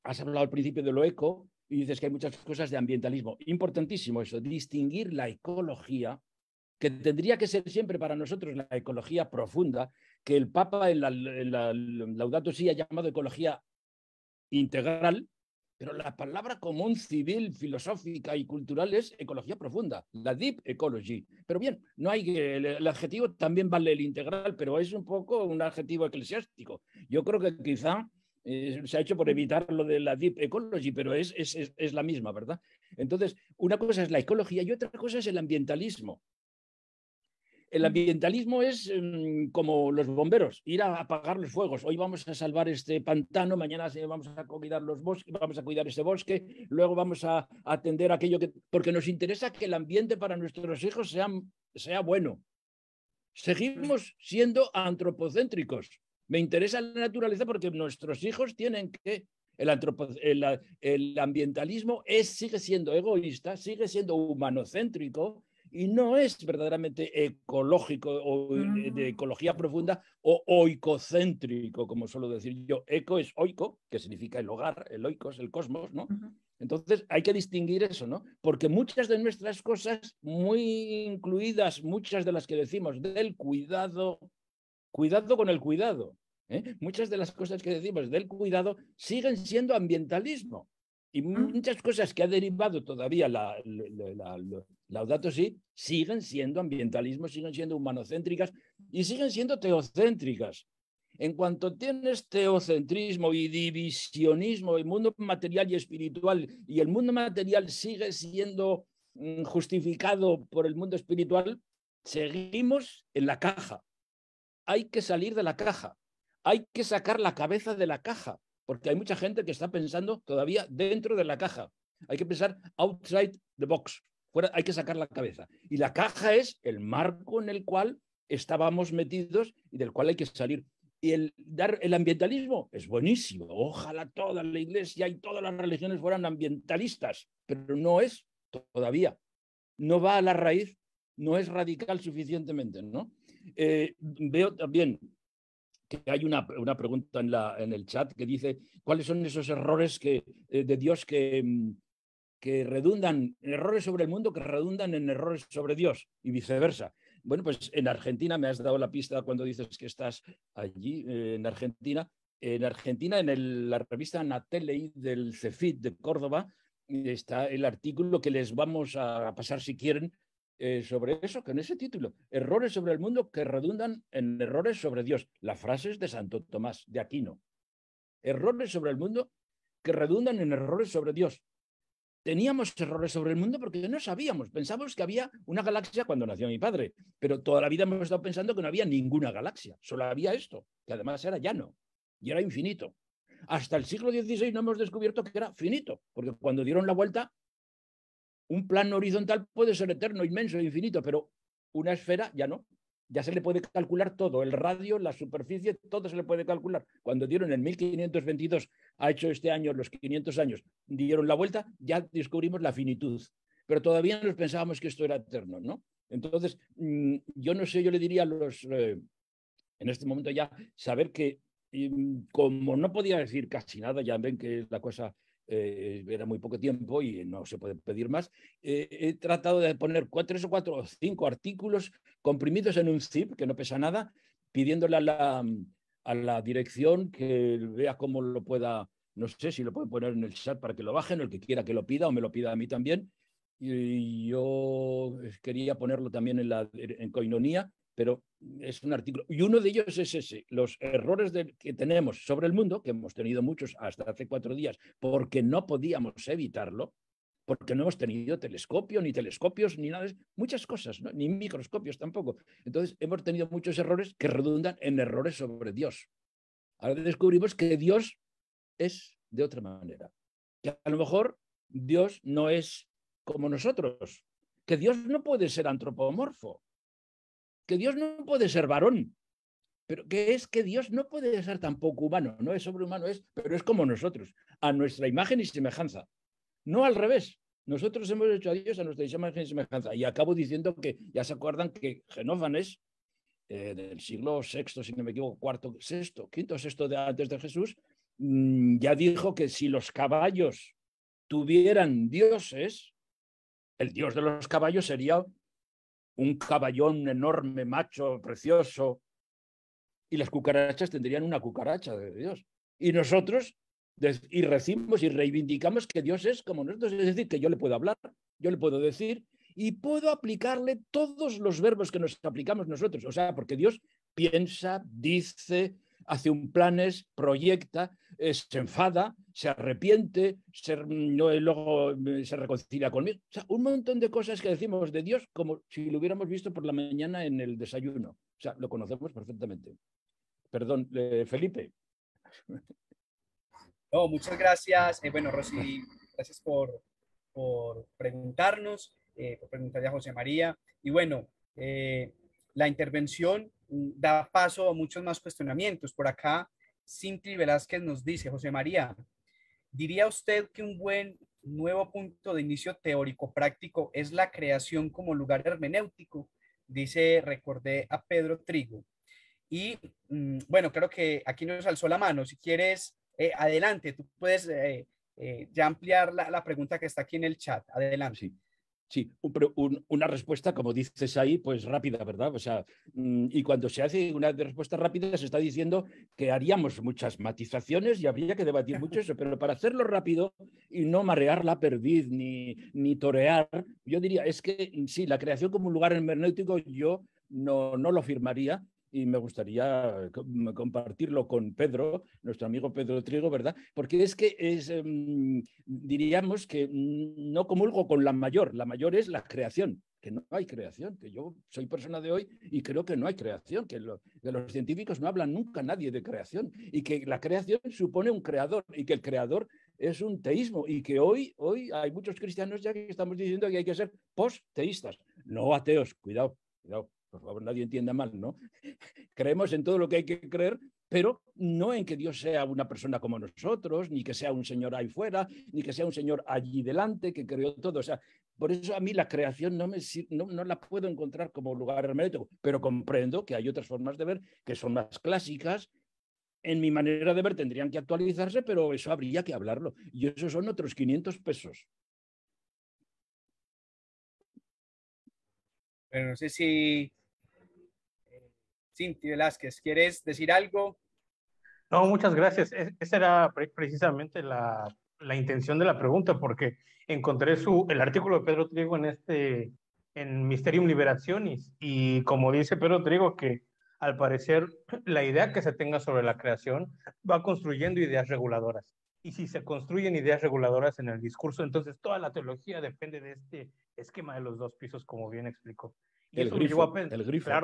has hablado al principio de lo eco, y dices que hay muchas cosas de ambientalismo. Importantísimo eso, distinguir la ecología, que tendría que ser siempre para nosotros la ecología profunda, que el Papa en la, Laudato Si ha llamado ecología integral, pero la palabra común civil, filosófica y cultural es ecología profunda, la deep ecology. Pero bien, no hay el adjetivo también vale el integral, pero es un poco un adjetivo eclesiástico. Yo creo que quizá eh, se ha hecho por mm. evitar lo de la deep ecology, pero es, la misma, ¿verdad? Entonces, una cosa es la ecología y otra cosa es el ambientalismo. El mm. ambientalismo es mm, como los bomberos, ir a apagar los fuegos. Hoy vamos a salvar este pantano, mañana vamos a cuidar los bosques, vamos a cuidar ese bosque, luego vamos a, atender aquello que... Porque nos interesa que el ambiente para nuestros hijos sea, sea bueno. Seguimos siendo antropocéntricos. Me interesa la naturaleza porque nuestros hijos tienen que... El, ambientalismo es, sigue siendo egoísta, sigue siendo humanocéntrico y no es verdaderamente ecológico o eh, de ecología profunda o oicocéntrico, como suelo decir yo. Eco es oico, que significa el hogar, el oico es el cosmos, ¿no? Entonces hay que distinguir eso, ¿no? Porque muchas de nuestras cosas, muy incluidas muchas de las que decimos del cuidado, cuidado con el cuidado, ¿eh? Muchas de las cosas que decimos del cuidado siguen siendo ambientalismo. Y ah. muchas cosas que ha derivado todavía la, la, siguen siendo ambientalismo, siguen siendo humanocéntricas y siguen siendo teocéntricas. En cuanto tienes teocentrismo y divisionismo, el mundo material y espiritual, y el mundo material sigue siendo mm, justificado por el mundo espiritual, seguimos en la caja. Hay que salir de la caja hay que sacar la cabeza de la caja, porque hay mucha gente que está pensando todavía dentro de la caja. Hay que pensar outside the box, fuera, hay que sacar la cabeza. Y la caja es el marco en el cual estábamos metidos y del cual hay que salir. Y el, dar, el ambientalismo es buenísimo. Ojalá toda la iglesia y todas las religiones fueran ambientalistas, pero no es todavía. No va a la raíz, no es radical suficientemente. ¿no? Eh, veo también que hay una, pregunta en, el chat que dice, ¿cuáles son esos errores que, eh, de Dios que, mm, que redundan, errores sobre el mundo que redundan en errores sobre Dios y viceversa? Bueno, pues en Argentina me has dado la pista cuando dices que estás allí, eh, en Argentina. En Argentina, en la revista Natelei del CEFIT de Córdoba, eh, está el artículo que les vamos a pasar si quieren eh, sobre eso que en ese título, Errores sobre el mundo que redundan en errores sobre Dios. las frases de Santo Tomás, de Aquino. Errores sobre el mundo que redundan en errores sobre Dios. Teníamos errores sobre el mundo porque no sabíamos. Pensábamos que había una galaxia cuando nació mi padre, pero toda la vida hemos estado pensando que no había ninguna galaxia, solo había esto, que además era llano y era infinito. Hasta el siglo XVI no hemos descubierto que era finito, porque cuando dieron la vuelta un plano horizontal puede ser eterno, inmenso, infinito, pero una esfera ya no. Ya se le puede calcular todo, el radio, la superficie, todo se le puede calcular. Cuando dieron en 1522, ha hecho este año los 500 años, dieron la vuelta, ya descubrimos la finitud. Pero todavía nos pensábamos que esto era eterno, ¿no? Entonces, mm, yo no sé, yo le diría a los, eh, en este momento ya, saber que mm, como no podía decir casi nada, ya ven que la cosa eh, era muy poco tiempo y eh, no se puede pedir más, eh, he tratado de poner cuatro, o cuatro o cinco artículos comprimidos en un zip, que no pesa nada, pidiéndole a la, dirección que vea cómo lo pueda, no sé si lo puede poner en el chat para que lo bajen, el que quiera que lo pida o me lo pida a mí también. Y yo quería ponerlo también en, la, pero es un artículo. Y uno de ellos es ese, los errores que tenemos sobre el mundo, que hemos tenido muchos hasta hace cuatro días, porque no podíamos evitarlo, porque no hemos tenido telescopio, ni telescopios, ni nada, muchas cosas, ni microscopios tampoco. Entonces, hemos tenido muchos errores que redundan en errores sobre Dios. Ahora descubrimos que Dios es de otra manera, que a lo mejor Dios no es como nosotros, que Dios no puede ser antropomorfo, que Dios no puede ser varón, pero que es que Dios no puede ser tampoco humano, no es sobrehumano, es, pero es como nosotros, a nuestra imagen y semejanza, no al revés. Nosotros hemos hecho a Dios a nuestra imagen y semejanza. Y acabo diciendo que ya se acuerdan que Genófanes, eh, del siglo VI, si no me equivoco, cuarto, sexto, quinto, sexto de antes de Jesús, mm, ya dijo que si los caballos tuvieran dioses, el dios de los caballos sería un caballón enorme, macho, precioso, y las cucarachas tendrían una cucaracha de Dios. Y nosotros y recimos y reivindicamos que Dios es como nosotros, es decir, que yo le puedo hablar, yo le puedo decir y puedo aplicarle todos los verbos que nos aplicamos nosotros, o sea, porque Dios piensa, dice, hace un planes, proyecta, eh, se enfada, se arrepiente, mm, eh, luego mm, se reconcilia conmigo. O sea, un montón de cosas que decimos de Dios como si lo hubiéramos visto por la mañana en el desayuno. O sea, lo conocemos perfectamente. Perdón, eh, Felipe. No, muchas gracias. bueno, Rosy, gracias por, preguntarnos, por preguntarle a José María. Y bueno, la intervención mm, da paso a muchos más cuestionamientos. Por acá, Cintri Velázquez nos dice, José María, ¿diría usted que un buen nuevo punto de inicio teórico-práctico es la creación como lugar hermenéutico? Dice, recordé a Pedro Trigo. Y mm, bueno, creo que aquí nos alzó la mano. Si quieres, eh, adelante, tú puedes eh, eh, ya ampliar la, la, pregunta que está aquí en el chat. Adelante. Sí. Sí, una respuesta, como dices ahí, pues rápida, ¿verdad? O sea, mm, y cuando se hace una respuesta rápida se está diciendo que haríamos muchas matizaciones y habría que debatir mucho eso, pero para hacerlo rápido y no marear la perdiz ni, ni torear, yo diría, es que mm, sí, la creación como un lugar hermenéutico yo no, no lo firmaría, y me gustaría compartirlo con Pedro, nuestro amigo Pedro Trigo, ¿verdad? Porque es que es, em, diríamos que no comulgo con la mayor, la mayor es la creación que no hay creación, que yo soy persona de hoy y creo que no hay creación, que, los científicos no hablan nunca nadie de creación y que la creación supone un creador y que el creador es un teísmo y que hoy, hoy hay muchos cristianos ya que estamos diciendo que hay que ser post-teístas. no ateos, cuidado, cuidado por favor, nadie entienda mal, ¿no? <laughs> Creemos en todo lo que hay que creer, pero no en que Dios sea una persona como nosotros, ni que sea un señor ahí fuera, ni que sea un señor allí delante que creó todo. O sea, por eso a mí la creación no, me, no, la puedo encontrar como lugar hermético. pero comprendo que hay otras formas de ver que son más clásicas. En mi manera de ver tendrían que actualizarse, pero eso habría que hablarlo. Y esos son otros 500 pesos. Pero no sé si Cinti Velázquez, ¿quieres decir algo? No, muchas gracias. esa era precisamente la, intención de la pregunta, porque encontré su, el artículo de Pedro Trigo en este en Mysterium Liberationis y como dice Pedro Trigo que al parecer la idea que se tenga sobre la creación va construyendo ideas reguladoras. Y si se construyen ideas reguladoras en el discurso, entonces toda la teología depende de este esquema de los dos pisos, como bien explicó. Y el eso grifo, me llevó a pensar,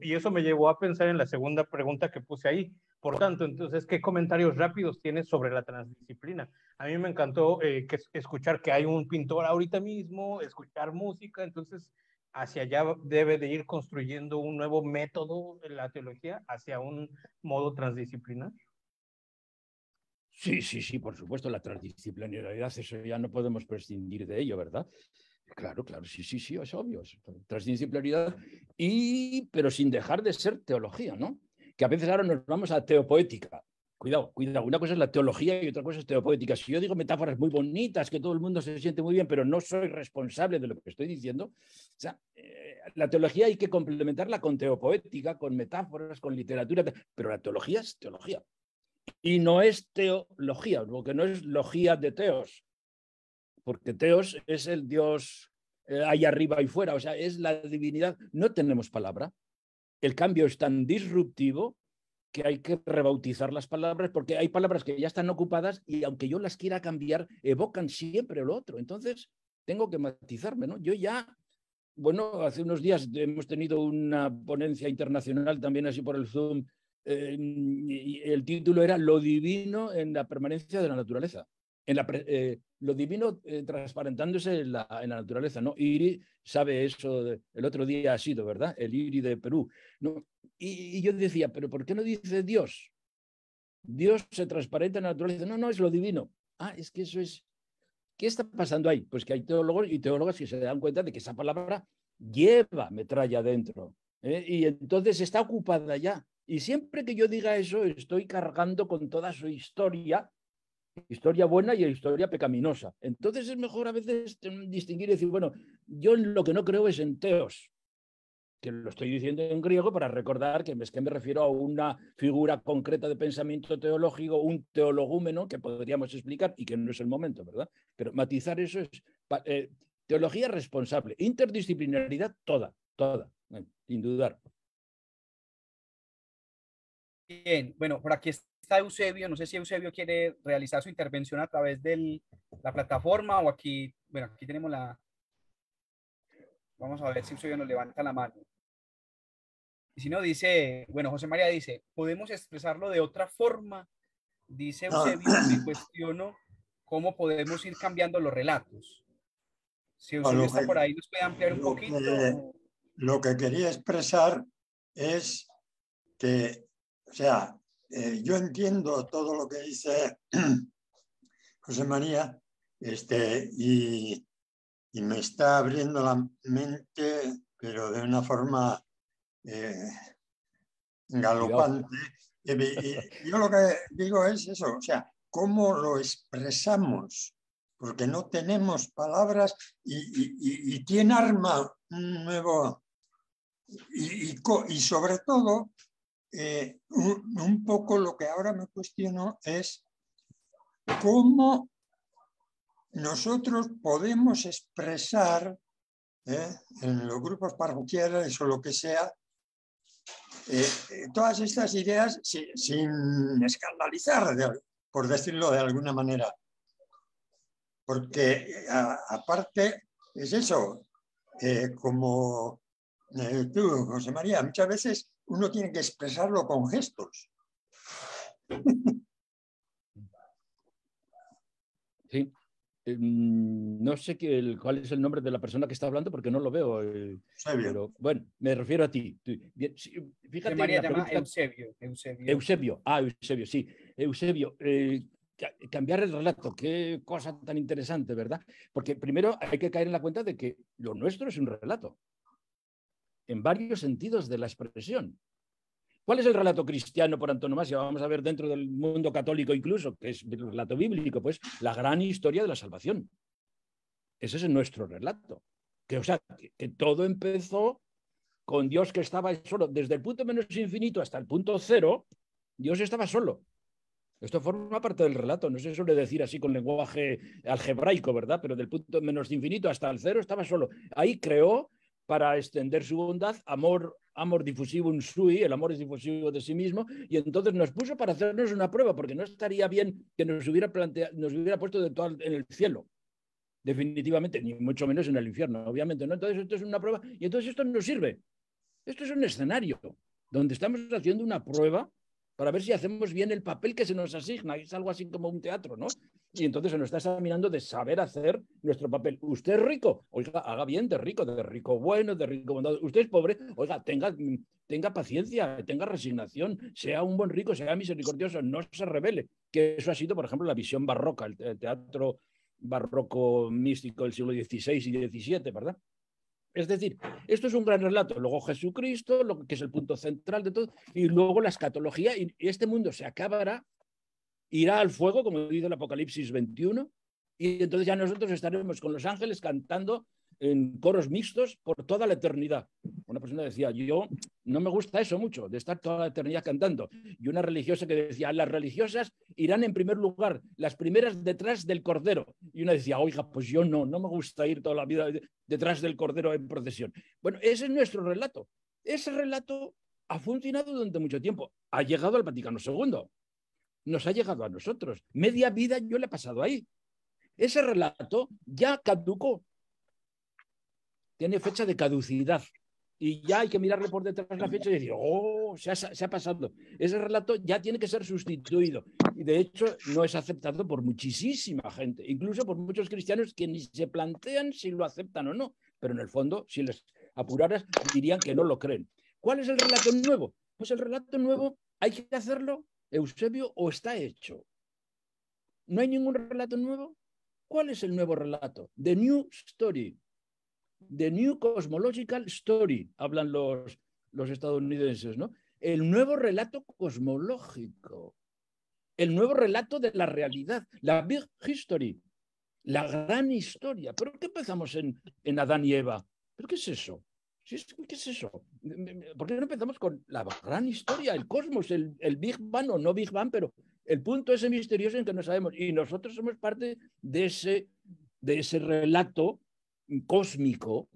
Y eso me llevó a pensar en la segunda pregunta que puse ahí. Por tanto, entonces, ¿qué comentarios rápidos tienes sobre la transdisciplina? A mí me encantó eh, escuchar que hay un pintor ahorita mismo, escuchar música, entonces hacia allá debe de ir construyendo un nuevo método en la teología hacia un modo transdisciplinar. Sí, sí, sí, por supuesto, la transdisciplinaridad, eso ya no podemos prescindir de ello, ¿verdad? Claro, claro, sí, sí, sí, es obvio, transdisciplinaridad, y, pero sin dejar de ser teología, ¿no? Que a veces ahora nos vamos a teopoética. Cuidado, cuidado, una cosa es la teología y otra cosa es teopoética. Si yo digo metáforas muy bonitas, que todo el mundo se siente muy bien, pero no soy responsable de lo que estoy diciendo, sea, eh, la teología hay que complementarla con teopoética, con metáforas, con literatura, pero la teología es teología. Y no es teología, porque no es logía de teos, porque Teos es el Dios eh, ahí arriba y fuera, o sea, es la divinidad. No tenemos palabra. El cambio es tan disruptivo que hay que rebautizar las palabras porque hay palabras que ya están ocupadas y aunque yo las quiera cambiar, evocan siempre lo otro. Entonces, tengo que matizarme, ¿no? Yo ya, bueno, hace unos días hemos tenido una ponencia internacional también así por el Zoom. Eh, y el título era Lo divino en la permanencia de la naturaleza. Eh, lo divino eh, transparentándose en la, naturaleza, ¿no? Iri sabe eso, el otro día ha sido, ¿verdad? El Iri de Perú. ¿no? Y, yo decía, ¿pero por qué no dice Dios? Dios se transparenta en la naturaleza. No, no, es lo divino. Ah, es que eso es... ¿Qué está pasando ahí? Pues que hay teólogos y teólogas que se dan cuenta de que esa palabra lleva metralla adentro. ¿eh? Y entonces está ocupada ya. Y siempre que yo diga eso, estoy cargando con toda su historia historia buena y historia pecaminosa. Entonces es mejor a veces distinguir y decir, bueno, yo en lo que no creo es en teos, que lo estoy diciendo en griego para recordar que es que me refiero a una figura concreta de pensamiento teológico, un teologúmeno que podríamos explicar y que no es el momento, ¿verdad? Pero matizar eso es eh, teología responsable, interdisciplinaridad toda, toda, sin dudar. Bien, bueno, por aquí está Eusebio, no sé si Eusebio quiere realizar su intervención a través de la plataforma o aquí, bueno, aquí tenemos la... Vamos a ver si Eusebio nos levanta la mano. Y si no, dice, bueno, José María dice, podemos expresarlo de otra forma, dice Eusebio, me cuestiono cómo podemos ir cambiando los relatos. Si Eusebio está por ahí, nos puede ampliar un poquito. lo que quería expresar es que, o sea, eh, yo entiendo todo lo que dice <clears throat> José María este, y, me está abriendo la mente, pero de una forma eh, galopante. Yo lo que digo es eso, o sea, cómo lo expresamos, porque no tenemos palabras y, y tiene arma un nuevo... Y, sobre todo, eh, un poco lo que ahora me cuestiono es cómo nosotros podemos expresar eh, en los grupos parroquiales o lo que sea eh, todas estas ideas sin, escandalizar, por decirlo de alguna manera. Porque aparte es eso, como tú, José María, muchas veces uno tiene que expresarlo con gestos. <laughs> Sí. Em, no sé cuál es el nombre de la persona que está hablando porque no lo veo. Eh, Eusebio. bueno, me refiero a ti. Fíjate, María llama Eusebio, Eusebio, ah, Eusebio, sí. Eusebio, eh, cambiar el relato, qué cosa tan interesante, ¿verdad? Porque primero hay que caer en la cuenta de que lo nuestro es un relato en varios sentidos de la expresión. ¿Cuál es el relato cristiano por antonomasia? Vamos a ver dentro del mundo católico incluso, que es el relato bíblico, pues la gran historia de la salvación. Ese es nuestro relato. Que, o sea, que, que todo empezó con Dios que estaba solo. Desde el punto menos infinito hasta el punto cero, Dios estaba solo. Esto forma parte del relato, no se suele decir así con lenguaje algebraico, ¿verdad? Pero del punto menos infinito hasta el cero estaba solo. Ahí creó para extender su bondad, amor, amor difusivo un sui, el amor es difusivo de sí mismo, y entonces nos puso para hacernos una prueba, porque no estaría bien que nos hubiera, planteado, nos hubiera puesto de todo en el cielo, definitivamente, ni mucho menos en el infierno, obviamente, ¿no? Entonces esto es una prueba, y entonces esto nos sirve. Esto es un escenario donde estamos haciendo una prueba para ver si hacemos bien el papel que se nos asigna. Es algo así como un teatro, ¿no? y entonces se nos está examinando de saber hacer nuestro papel. Usted es rico, oiga, haga bien de rico, de rico bueno, de rico bondado. Usted es pobre, oiga, tenga, tenga paciencia, tenga resignación, sea un buen rico, sea misericordioso, no se revele. Que eso ha sido, por ejemplo, la visión barroca, el, teatro barroco místico del siglo XVI y XVII, ¿verdad? Es decir, esto es un gran relato. Luego Jesucristo, lo que es el punto central de todo, y luego la escatología, y este mundo se acabará irá al fuego, como dice el Apocalipsis 21, y entonces ya nosotros estaremos con los ángeles cantando en coros mixtos por toda la eternidad. Una persona decía, yo no me gusta eso mucho, de estar toda la eternidad cantando. Y una religiosa que decía, las religiosas irán en primer lugar, las primeras detrás del cordero. Y una decía, oiga, pues yo no, no me gusta ir toda la vida detrás del cordero en procesión. Bueno, ese es nuestro relato. Ese relato ha funcionado durante mucho tiempo. Ha llegado al Vaticano II nos ha llegado a nosotros. Media vida yo le he pasado ahí. Ese relato ya caducó. Tiene fecha de caducidad. Y ya hay que mirarle por detrás la fecha y decir, oh, se ha, se ha pasado. Ese relato ya tiene que ser sustituido. Y de hecho no es aceptado por muchísima gente, incluso por muchos cristianos que ni se plantean si lo aceptan o no. Pero en el fondo, si les apuraras, dirían que no lo creen. ¿Cuál es el relato nuevo? Pues el relato nuevo hay que hacerlo Eusebio o está hecho. ¿No hay ningún relato nuevo? ¿Cuál es el nuevo relato? The New Story. The New Cosmological Story, hablan los, los estadounidenses, ¿no? El nuevo relato cosmológico, el nuevo relato de la realidad, la Big History, la gran historia. ¿Pero qué empezamos en, en Adán y Eva? ¿Pero qué es eso? ¿Qué es eso? ¿Por qué no empezamos con la gran historia, el cosmos, el, Big Bang o no Big Bang? Pero el punto ese misterioso en que no sabemos. Y nosotros somos parte de ese, de ese relato cósmico,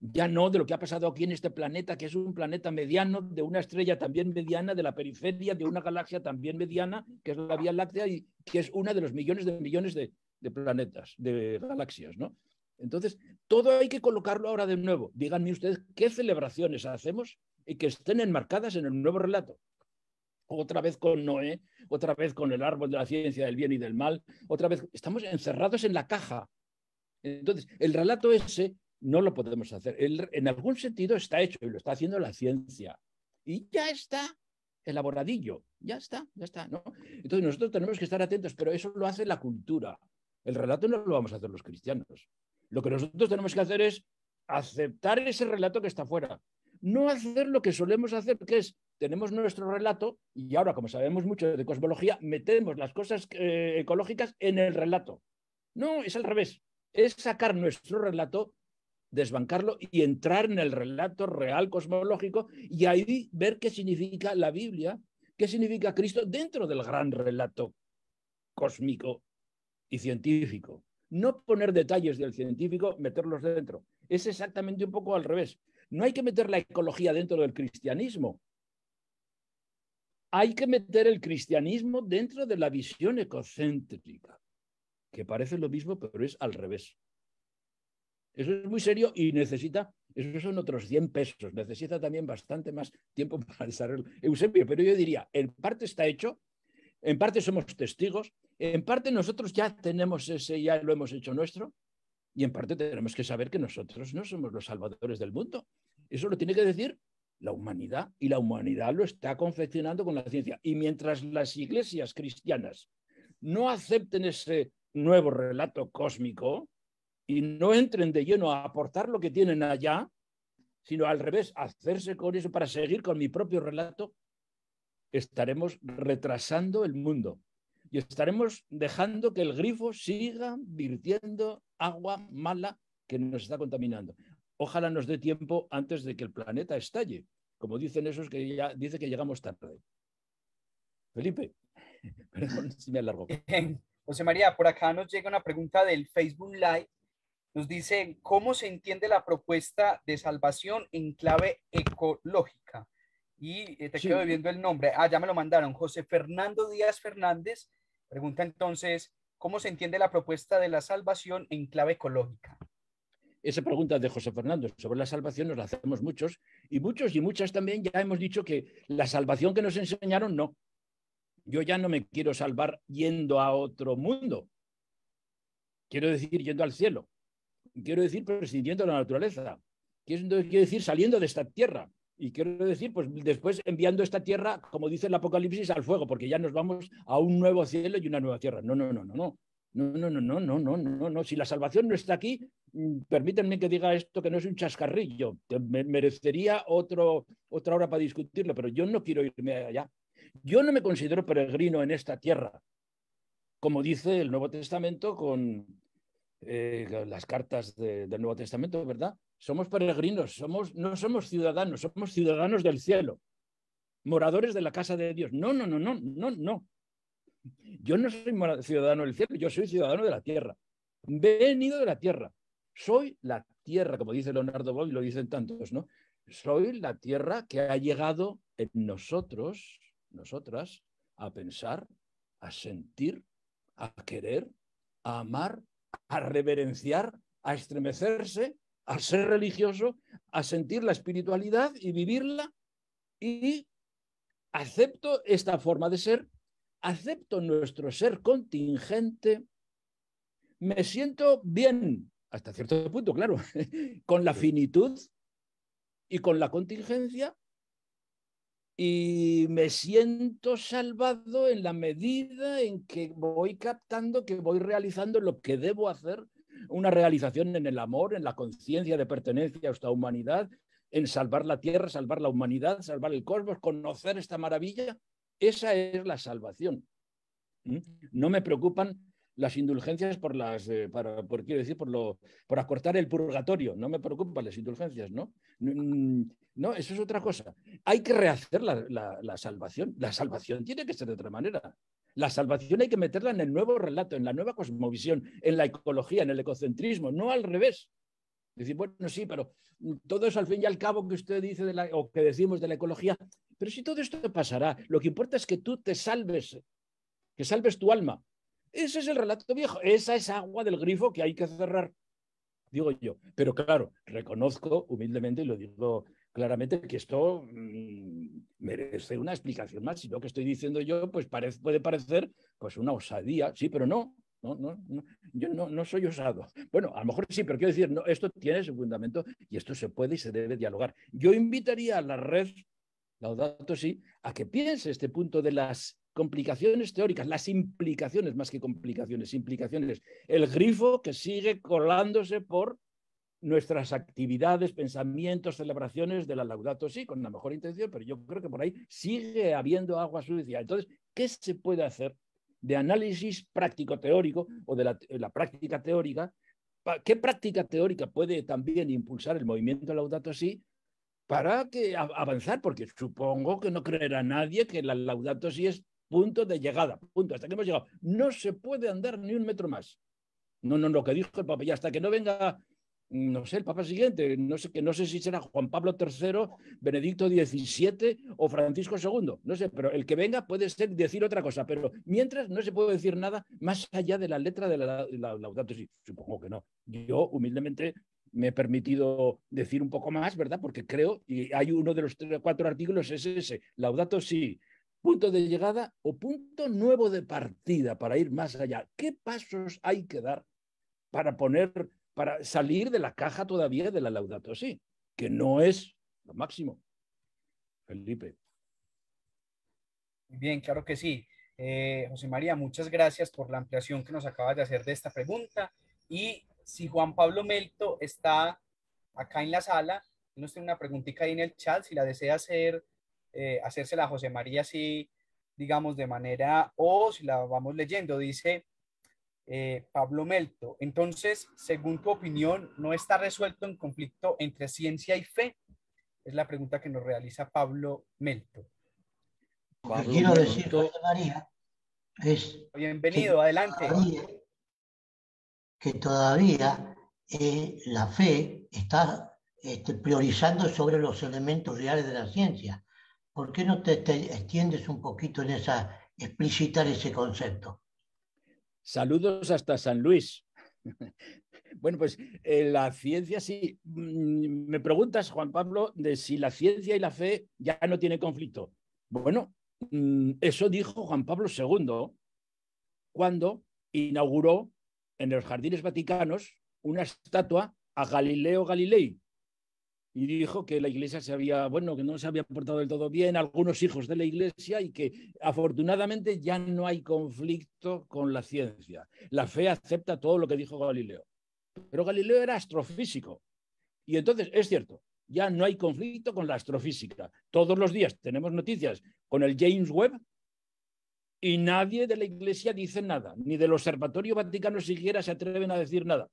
ya no de lo que ha pasado aquí en este planeta, que es un planeta mediano, de una estrella también mediana, de la periferia, de una galaxia también mediana, que es la Vía Láctea y que es una de los millones de millones de planetas, de galaxias, ¿no? Entonces, todo hay que colocarlo ahora de nuevo. Díganme ustedes qué celebraciones hacemos y que estén enmarcadas en el nuevo relato. Otra vez con Noé, otra vez con el árbol de la ciencia del bien y del mal, otra vez estamos encerrados en la caja. Entonces, el relato ese no lo podemos hacer. en algún sentido está hecho y lo está haciendo la ciencia. Y ya está elaboradillo, ya está, ya está. Entonces, nosotros tenemos que estar atentos, pero eso lo hace la cultura. El relato no lo vamos a hacer los cristianos. Lo que nosotros tenemos que hacer es aceptar ese relato que está fuera. No hacer lo que solemos hacer, que es, tenemos nuestro relato y ahora, como sabemos mucho de cosmología, metemos las cosas eh, ecológicas en el relato. No, es al revés. Es sacar nuestro relato, desbancarlo y entrar en el relato real cosmológico y ahí ver qué significa la Biblia, qué significa Cristo dentro del gran relato cósmico y científico no poner detalles del científico, meterlos dentro. Es exactamente un poco al revés. No hay que meter la ecología dentro del cristianismo. Hay que meter el cristianismo dentro de la visión ecocéntrica, que parece lo mismo, pero es al revés. Eso es muy serio y necesita, esos son otros 100 pesos, necesita también bastante más tiempo <laughs> para desarrollarlo. Eusebio, pero yo diría, en parte está hecho, en parte somos testigos, en parte nosotros ya tenemos ese, ya lo hemos hecho nuestro, y en parte tenemos que saber que nosotros no somos los salvadores del mundo. Eso lo tiene que decir la humanidad, y la humanidad lo está confeccionando con la ciencia. Y mientras las iglesias cristianas no acepten ese nuevo relato cósmico y no entren de lleno a aportar lo que tienen allá, sino al revés, hacerse con eso para seguir con mi propio relato, estaremos retrasando el mundo y estaremos dejando que el grifo siga virtiendo agua mala que nos está contaminando. Ojalá nos dé tiempo antes de que el planeta estalle, como dicen esos que ya dice que llegamos tarde. Felipe, <laughs> perdón si me alargo. Em, José María, por acá nos llega una pregunta del Facebook Live. Nos dice, ¿cómo se entiende la propuesta de salvación en clave ecológica? Y eh, te quedo viendo el nombre. Ah, ya me lo mandaron. José Fernando Díaz Fernández Pregunta entonces, ¿cómo se entiende la propuesta de la salvación en clave ecológica? Esa pregunta de José Fernando sobre la salvación nos la hacemos muchos y muchos y muchas también ya hemos dicho que la salvación que nos enseñaron no. Yo ya no me quiero salvar yendo a otro mundo. Quiero decir yendo al cielo. Quiero decir prescindiendo de la naturaleza. Quiero decir saliendo de esta tierra. Y quiero decir, pues después enviando esta tierra, como dice el Apocalipsis, al fuego, porque ya nos vamos a un nuevo cielo y una nueva tierra. No, no, no, no, no. No, no, no, no, no, no, no, no. Si la salvación no está aquí, mm, permítanme que diga esto que no es un chascarrillo. Me merecería otro, otra hora para discutirlo, pero yo no quiero irme allá. Yo no me considero peregrino en esta tierra, como dice el Nuevo Testamento con eh, las cartas del Nuevo Testamento, ¿verdad? somos peregrinos, somos, no somos ciudadanos, somos ciudadanos del cielo, moradores de la casa de Dios. No, no, no, no, no, no. Yo no soy ciudadano del cielo, yo soy ciudadano de la tierra. Venido de la tierra. Soy la tierra, como dice Leonardo y lo dicen tantos, ¿no? Soy la tierra que ha llegado en nosotros, nosotras, a pensar, a sentir, a querer, a amar, a reverenciar, a estremecerse al ser religioso, a sentir la espiritualidad y vivirla y acepto esta forma de ser, acepto nuestro ser contingente, me siento bien, hasta cierto punto, claro, <laughs> con la finitud y con la contingencia y me siento salvado en la medida en que voy captando que voy realizando lo que debo hacer una realización en el amor, en la conciencia de pertenencia a esta humanidad, en salvar la tierra, salvar la humanidad, salvar el cosmos, conocer esta maravilla. Esa es la salvación. ¿Mm? No me preocupan las indulgencias por las, eh, para, por, quiero decir, por, lo, por acortar el purgatorio. No me preocupan las indulgencias, ¿no? No, eso es otra cosa. Hay que rehacer la salvación. La salvación tiene que ser de otra manera. La salvación hay que meterla en el nuevo relato, en la nueva cosmovisión, en la ecología, en el ecocentrismo, no al revés. Decir, bueno, sí, pero todo eso al fin y al cabo que usted dice de la, o que decimos de la ecología, pero si todo esto pasará, lo que importa es que tú te salves, que salves tu alma. Ese es el relato viejo, esa es agua del grifo que hay que cerrar, digo yo. Pero claro, reconozco humildemente, y lo digo claramente que esto mm, merece una explicación más. Si lo que estoy diciendo yo, pues puede parecer pues una osadía, sí, pero no. No, no, yo no, no, soy osado. Bueno, a lo mejor sí, pero quiero decir, no, esto tiene su fundamento y esto se puede y se debe dialogar. Yo invitaría a la red, Laudato sí, a que piense este punto de las complicaciones teóricas, las implicaciones más que complicaciones, implicaciones. El grifo que sigue colándose por nuestras actividades, pensamientos, celebraciones de la Laudato sí, con la mejor intención, pero yo creo que por ahí sigue habiendo agua sucia. Entonces, ¿qué se puede hacer de análisis práctico teórico o de la, eh, práctica teórica? ¿Qué práctica teórica puede también impulsar el movimiento Laudato sí para que avanzar? Porque supongo que no creerá nadie que la Laudato sí es punto de llegada, punto, hasta que hemos llegado. No se puede andar ni un metro más. No, no, lo que dijo el Papa, ya, hasta que no venga no sé, el Papa siguiente, no sé, que no sé si será Juan Pablo III, Benedicto XVII o Francisco II, no sé, pero el que venga puede ser decir otra cosa, pero mientras no se puede decir nada más allá de la letra de la, Laudato si, supongo que no. Yo humildemente me he permitido decir un poco más, ¿verdad? Porque creo, y hay uno de los cuatro artículos, es ese, Laudato Si, punto de llegada o punto nuevo de partida para ir más allá. ¿Qué pasos hay que dar para poner para salir de la caja todavía de la Laudato sí que no es lo máximo. Felipe. Bien, claro que sí. Eh, José María, muchas gracias por la ampliación que nos acabas de hacer de esta pregunta. Y si Juan Pablo Melto está acá en la sala, nos tiene una preguntita ahí en el chat, si la desea hacer, eh, hacérsela José María, si digamos de manera, o si la vamos leyendo, dice eh, Pablo Melto. Entonces, según tu opinión, ¿no está resuelto en conflicto entre ciencia y fe? Es la pregunta que nos realiza Pablo Melto. Lo que quiero decir, José María, es... Bienvenido, adelante. Todavía, que todavía eh, la fe está este, priorizando sobre los elementos reales de la ciencia. ¿Por qué no te, te extiendes un poquito en esa, explicitar ese concepto? Saludos hasta San Luis. <laughs> Bueno, pues eh, la ciencia sí. Mm, me preguntas, Juan Pablo, de si la ciencia y la fe ya no tienen conflicto. Bueno, mm, eso dijo Juan Pablo II cuando inauguró en los Jardines Vaticanos una estatua a Galileo Galilei, y dijo que la iglesia se había, bueno, que no se había portado del todo bien, algunos hijos de la iglesia y que afortunadamente ya no hay conflicto con la ciencia. La fe acepta todo lo que dijo Galileo. Pero Galileo era astrofísico. Y entonces, es cierto, ya no hay conflicto con la astrofísica. Todos los días tenemos noticias con el James Webb y nadie de la iglesia dice nada, ni del Observatorio Vaticano siquiera se atreven a decir nada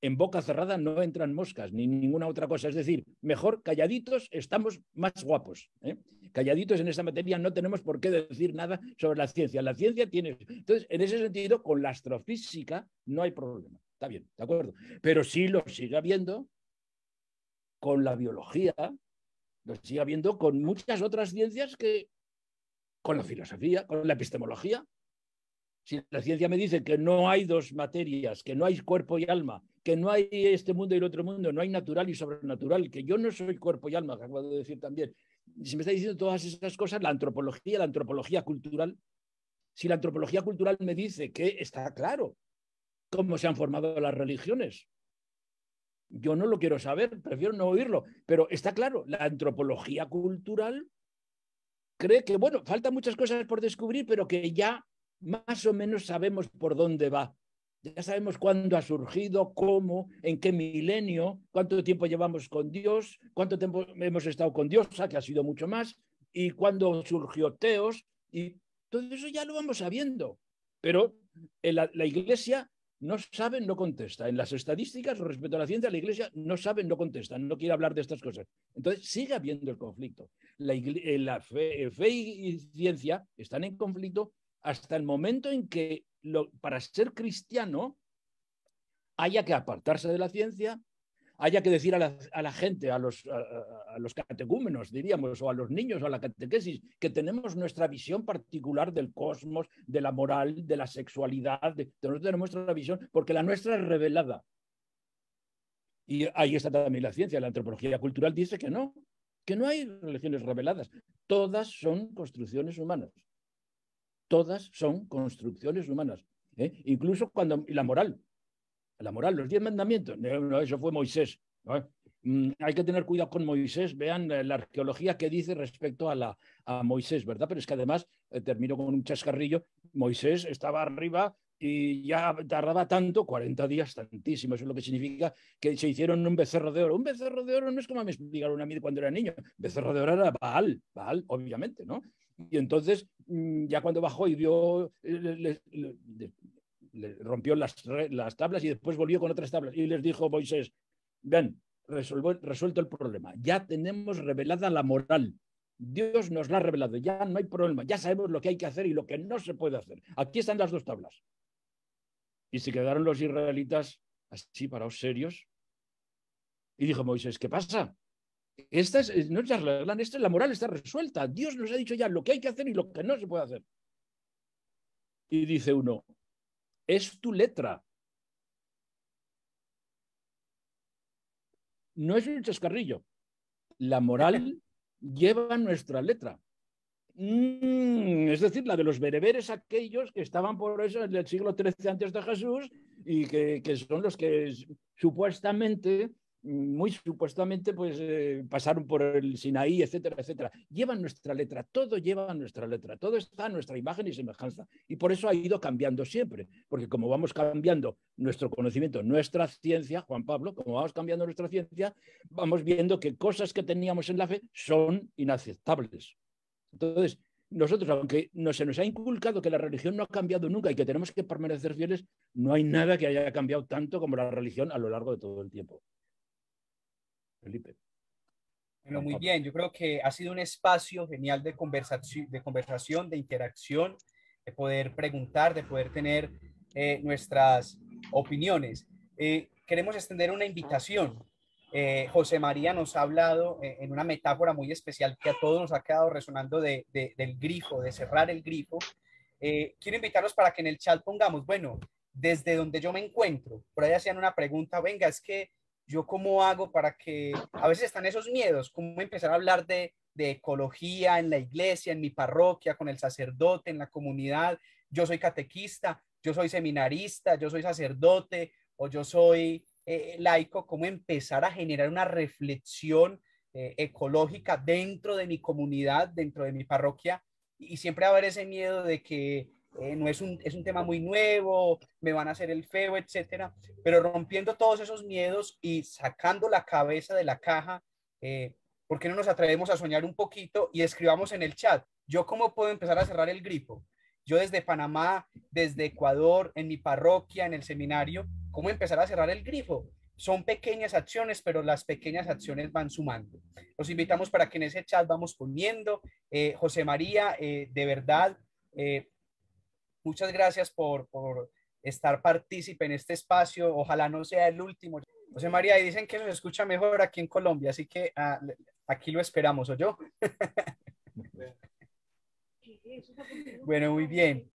en boca cerrada no entran moscas ni ninguna otra cosa. Es decir, mejor calladitos estamos más guapos. ¿eh? Calladitos en esta materia no tenemos por qué decir nada sobre la ciencia. La ciencia tiene... Entonces, en ese sentido, con la astrofísica no hay problema. Está bien, de acuerdo. Pero sí lo sigue habiendo con la biología, lo sigue habiendo con muchas otras ciencias que... con la filosofía, con la epistemología. Si la ciencia me dice que no hay dos materias, que no hay cuerpo y alma, que no hay este mundo y el otro mundo, no hay natural y sobrenatural, que yo no soy cuerpo y alma, acabo de decir también. Si me está diciendo todas esas cosas, la antropología, la antropología cultural, si la antropología cultural me dice que está claro cómo se han formado las religiones, yo no lo quiero saber, prefiero no oírlo, pero está claro, la antropología cultural cree que, bueno, faltan muchas cosas por descubrir, pero que ya más o menos sabemos por dónde va ya sabemos cuándo ha surgido, cómo, en qué milenio, cuánto tiempo llevamos con Dios, cuánto tiempo hemos estado con Dios, ah, que ha sido mucho más, y cuándo surgió Teos, y todo eso ya lo vamos sabiendo. Pero eh, la, Iglesia no sabe, no contesta. En las estadísticas respecto a la ciencia, la Iglesia no sabe, no contesta, no quiere hablar de estas cosas. Entonces sigue habiendo el conflicto. La, eh, fe eh, y ciencia están en conflicto hasta el momento en que para ser cristiano haya que apartarse de la ciencia, haya que decir a la, gente, a los, catecúmenos, diríamos, o a los niños, o a la catequesis, que tenemos nuestra visión particular del cosmos, de la moral, de la sexualidad, de, tenemos nuestra visión, porque la nuestra es revelada. Y ahí está también la ciencia, la antropología cultural dice que no, que no hay religiones reveladas, todas son construcciones humanas todas son construcciones humanas. ¿eh? Incluso cuando, y la moral, la moral, los diez mandamientos, eso fue Moisés. Mm, hay que tener cuidado con Moisés. Vean eh, la arqueología que dice respecto a, la, a Moisés, ¿verdad? Pero es que además, terminó eh, termino con un chascarrillo, Moisés estaba arriba y ya tardaba tanto, 40 días, tantísimo. Eso es lo que significa que se hicieron un becerro de oro. Un becerro de oro no es como me explicaron a mí cuando era niño. Becerro de oro era Baal, Baal, obviamente, ¿no? Y entonces, mm, ya cuando bajó y vio, eh, le, rompió las, las, tablas y después volvió con otras tablas y les dijo Moisés, ven, resuelto el problema, ya tenemos revelada la moral. Dios nos la ha revelado, ya no hay problema, ya sabemos lo que hay que hacer y lo que no se puede hacer. Aquí están las dos tablas. Y se quedaron los israelitas así parados serios. Y dijo Moisés, ¿qué pasa? Esta es, no la moral está resuelta. Dios nos ha dicho ya lo que hay que hacer y lo que no se puede hacer. Y dice uno, es tu letra. No es un chascarrillo. La moral <laughs> lleva nuestra letra. Mm, es decir, la de los bereberes, aquellos que estaban por eso en el siglo XIII antes de Jesús y que son los que supuestamente muy supuestamente pues eh, pasaron por el Sinaí, etcétera, etcétera. Llevan nuestra letra, todo lleva nuestra letra, todo está en nuestra imagen y semejanza. Y por eso ha ido cambiando siempre, porque como vamos cambiando nuestro conocimiento, nuestra ciencia, Juan Pablo, como vamos cambiando nuestra ciencia, vamos viendo que cosas que teníamos en la fe son inaceptables. Entonces, nosotros, aunque no, se nos ha inculcado que la religión no ha cambiado nunca y que tenemos que permanecer fieles, no hay nada que haya cambiado tanto como la religión a lo largo de todo el tiempo. Felipe. Bueno, muy bien. Yo creo que ha sido un espacio genial de conversación, de, conversación, de interacción, de poder preguntar, de poder tener eh, nuestras opiniones. Eh, queremos extender una invitación. Eh, José María nos ha hablado en una metáfora muy especial que a todos nos ha quedado resonando del grifo, de cerrar el grifo. quiero invitarlos para que en el chat pongamos, bueno, desde donde yo me encuentro, por ahí hacían una pregunta, venga, es que yo cómo hago para que, a veces están esos miedos, cómo empezar a hablar de, ecología en la iglesia, en mi parroquia, con el sacerdote, en la comunidad, yo soy catequista, yo soy seminarista, yo soy sacerdote o yo soy eh, eh, laico, cómo empezar a generar una reflexión eh, ecológica dentro de mi comunidad, dentro de mi parroquia, y siempre haber ese miedo de que eh, no es un, tema muy nuevo, me van a hacer el feo, etcétera. Pero rompiendo todos esos miedos y sacando la cabeza de la caja, eh, ¿por qué no nos atrevemos a soñar un poquito y escribamos en el chat? ¿Yo cómo puedo empezar a cerrar el grifo? Yo desde Panamá, desde Ecuador, en mi parroquia, en el seminario, ¿cómo empezar a cerrar el grifo? Son pequeñas acciones, pero las pequeñas acciones van sumando. Los invitamos para que en ese chat vamos poniendo. Eh, José María, de verdad, eh, Muchas gracias por, estar partícipe en este espacio. Ojalá no sea el último. José María, y dicen que nos escucha mejor aquí en Colombia, así que ah, aquí lo esperamos, ¿o yo? <laughs> bueno, muy bien.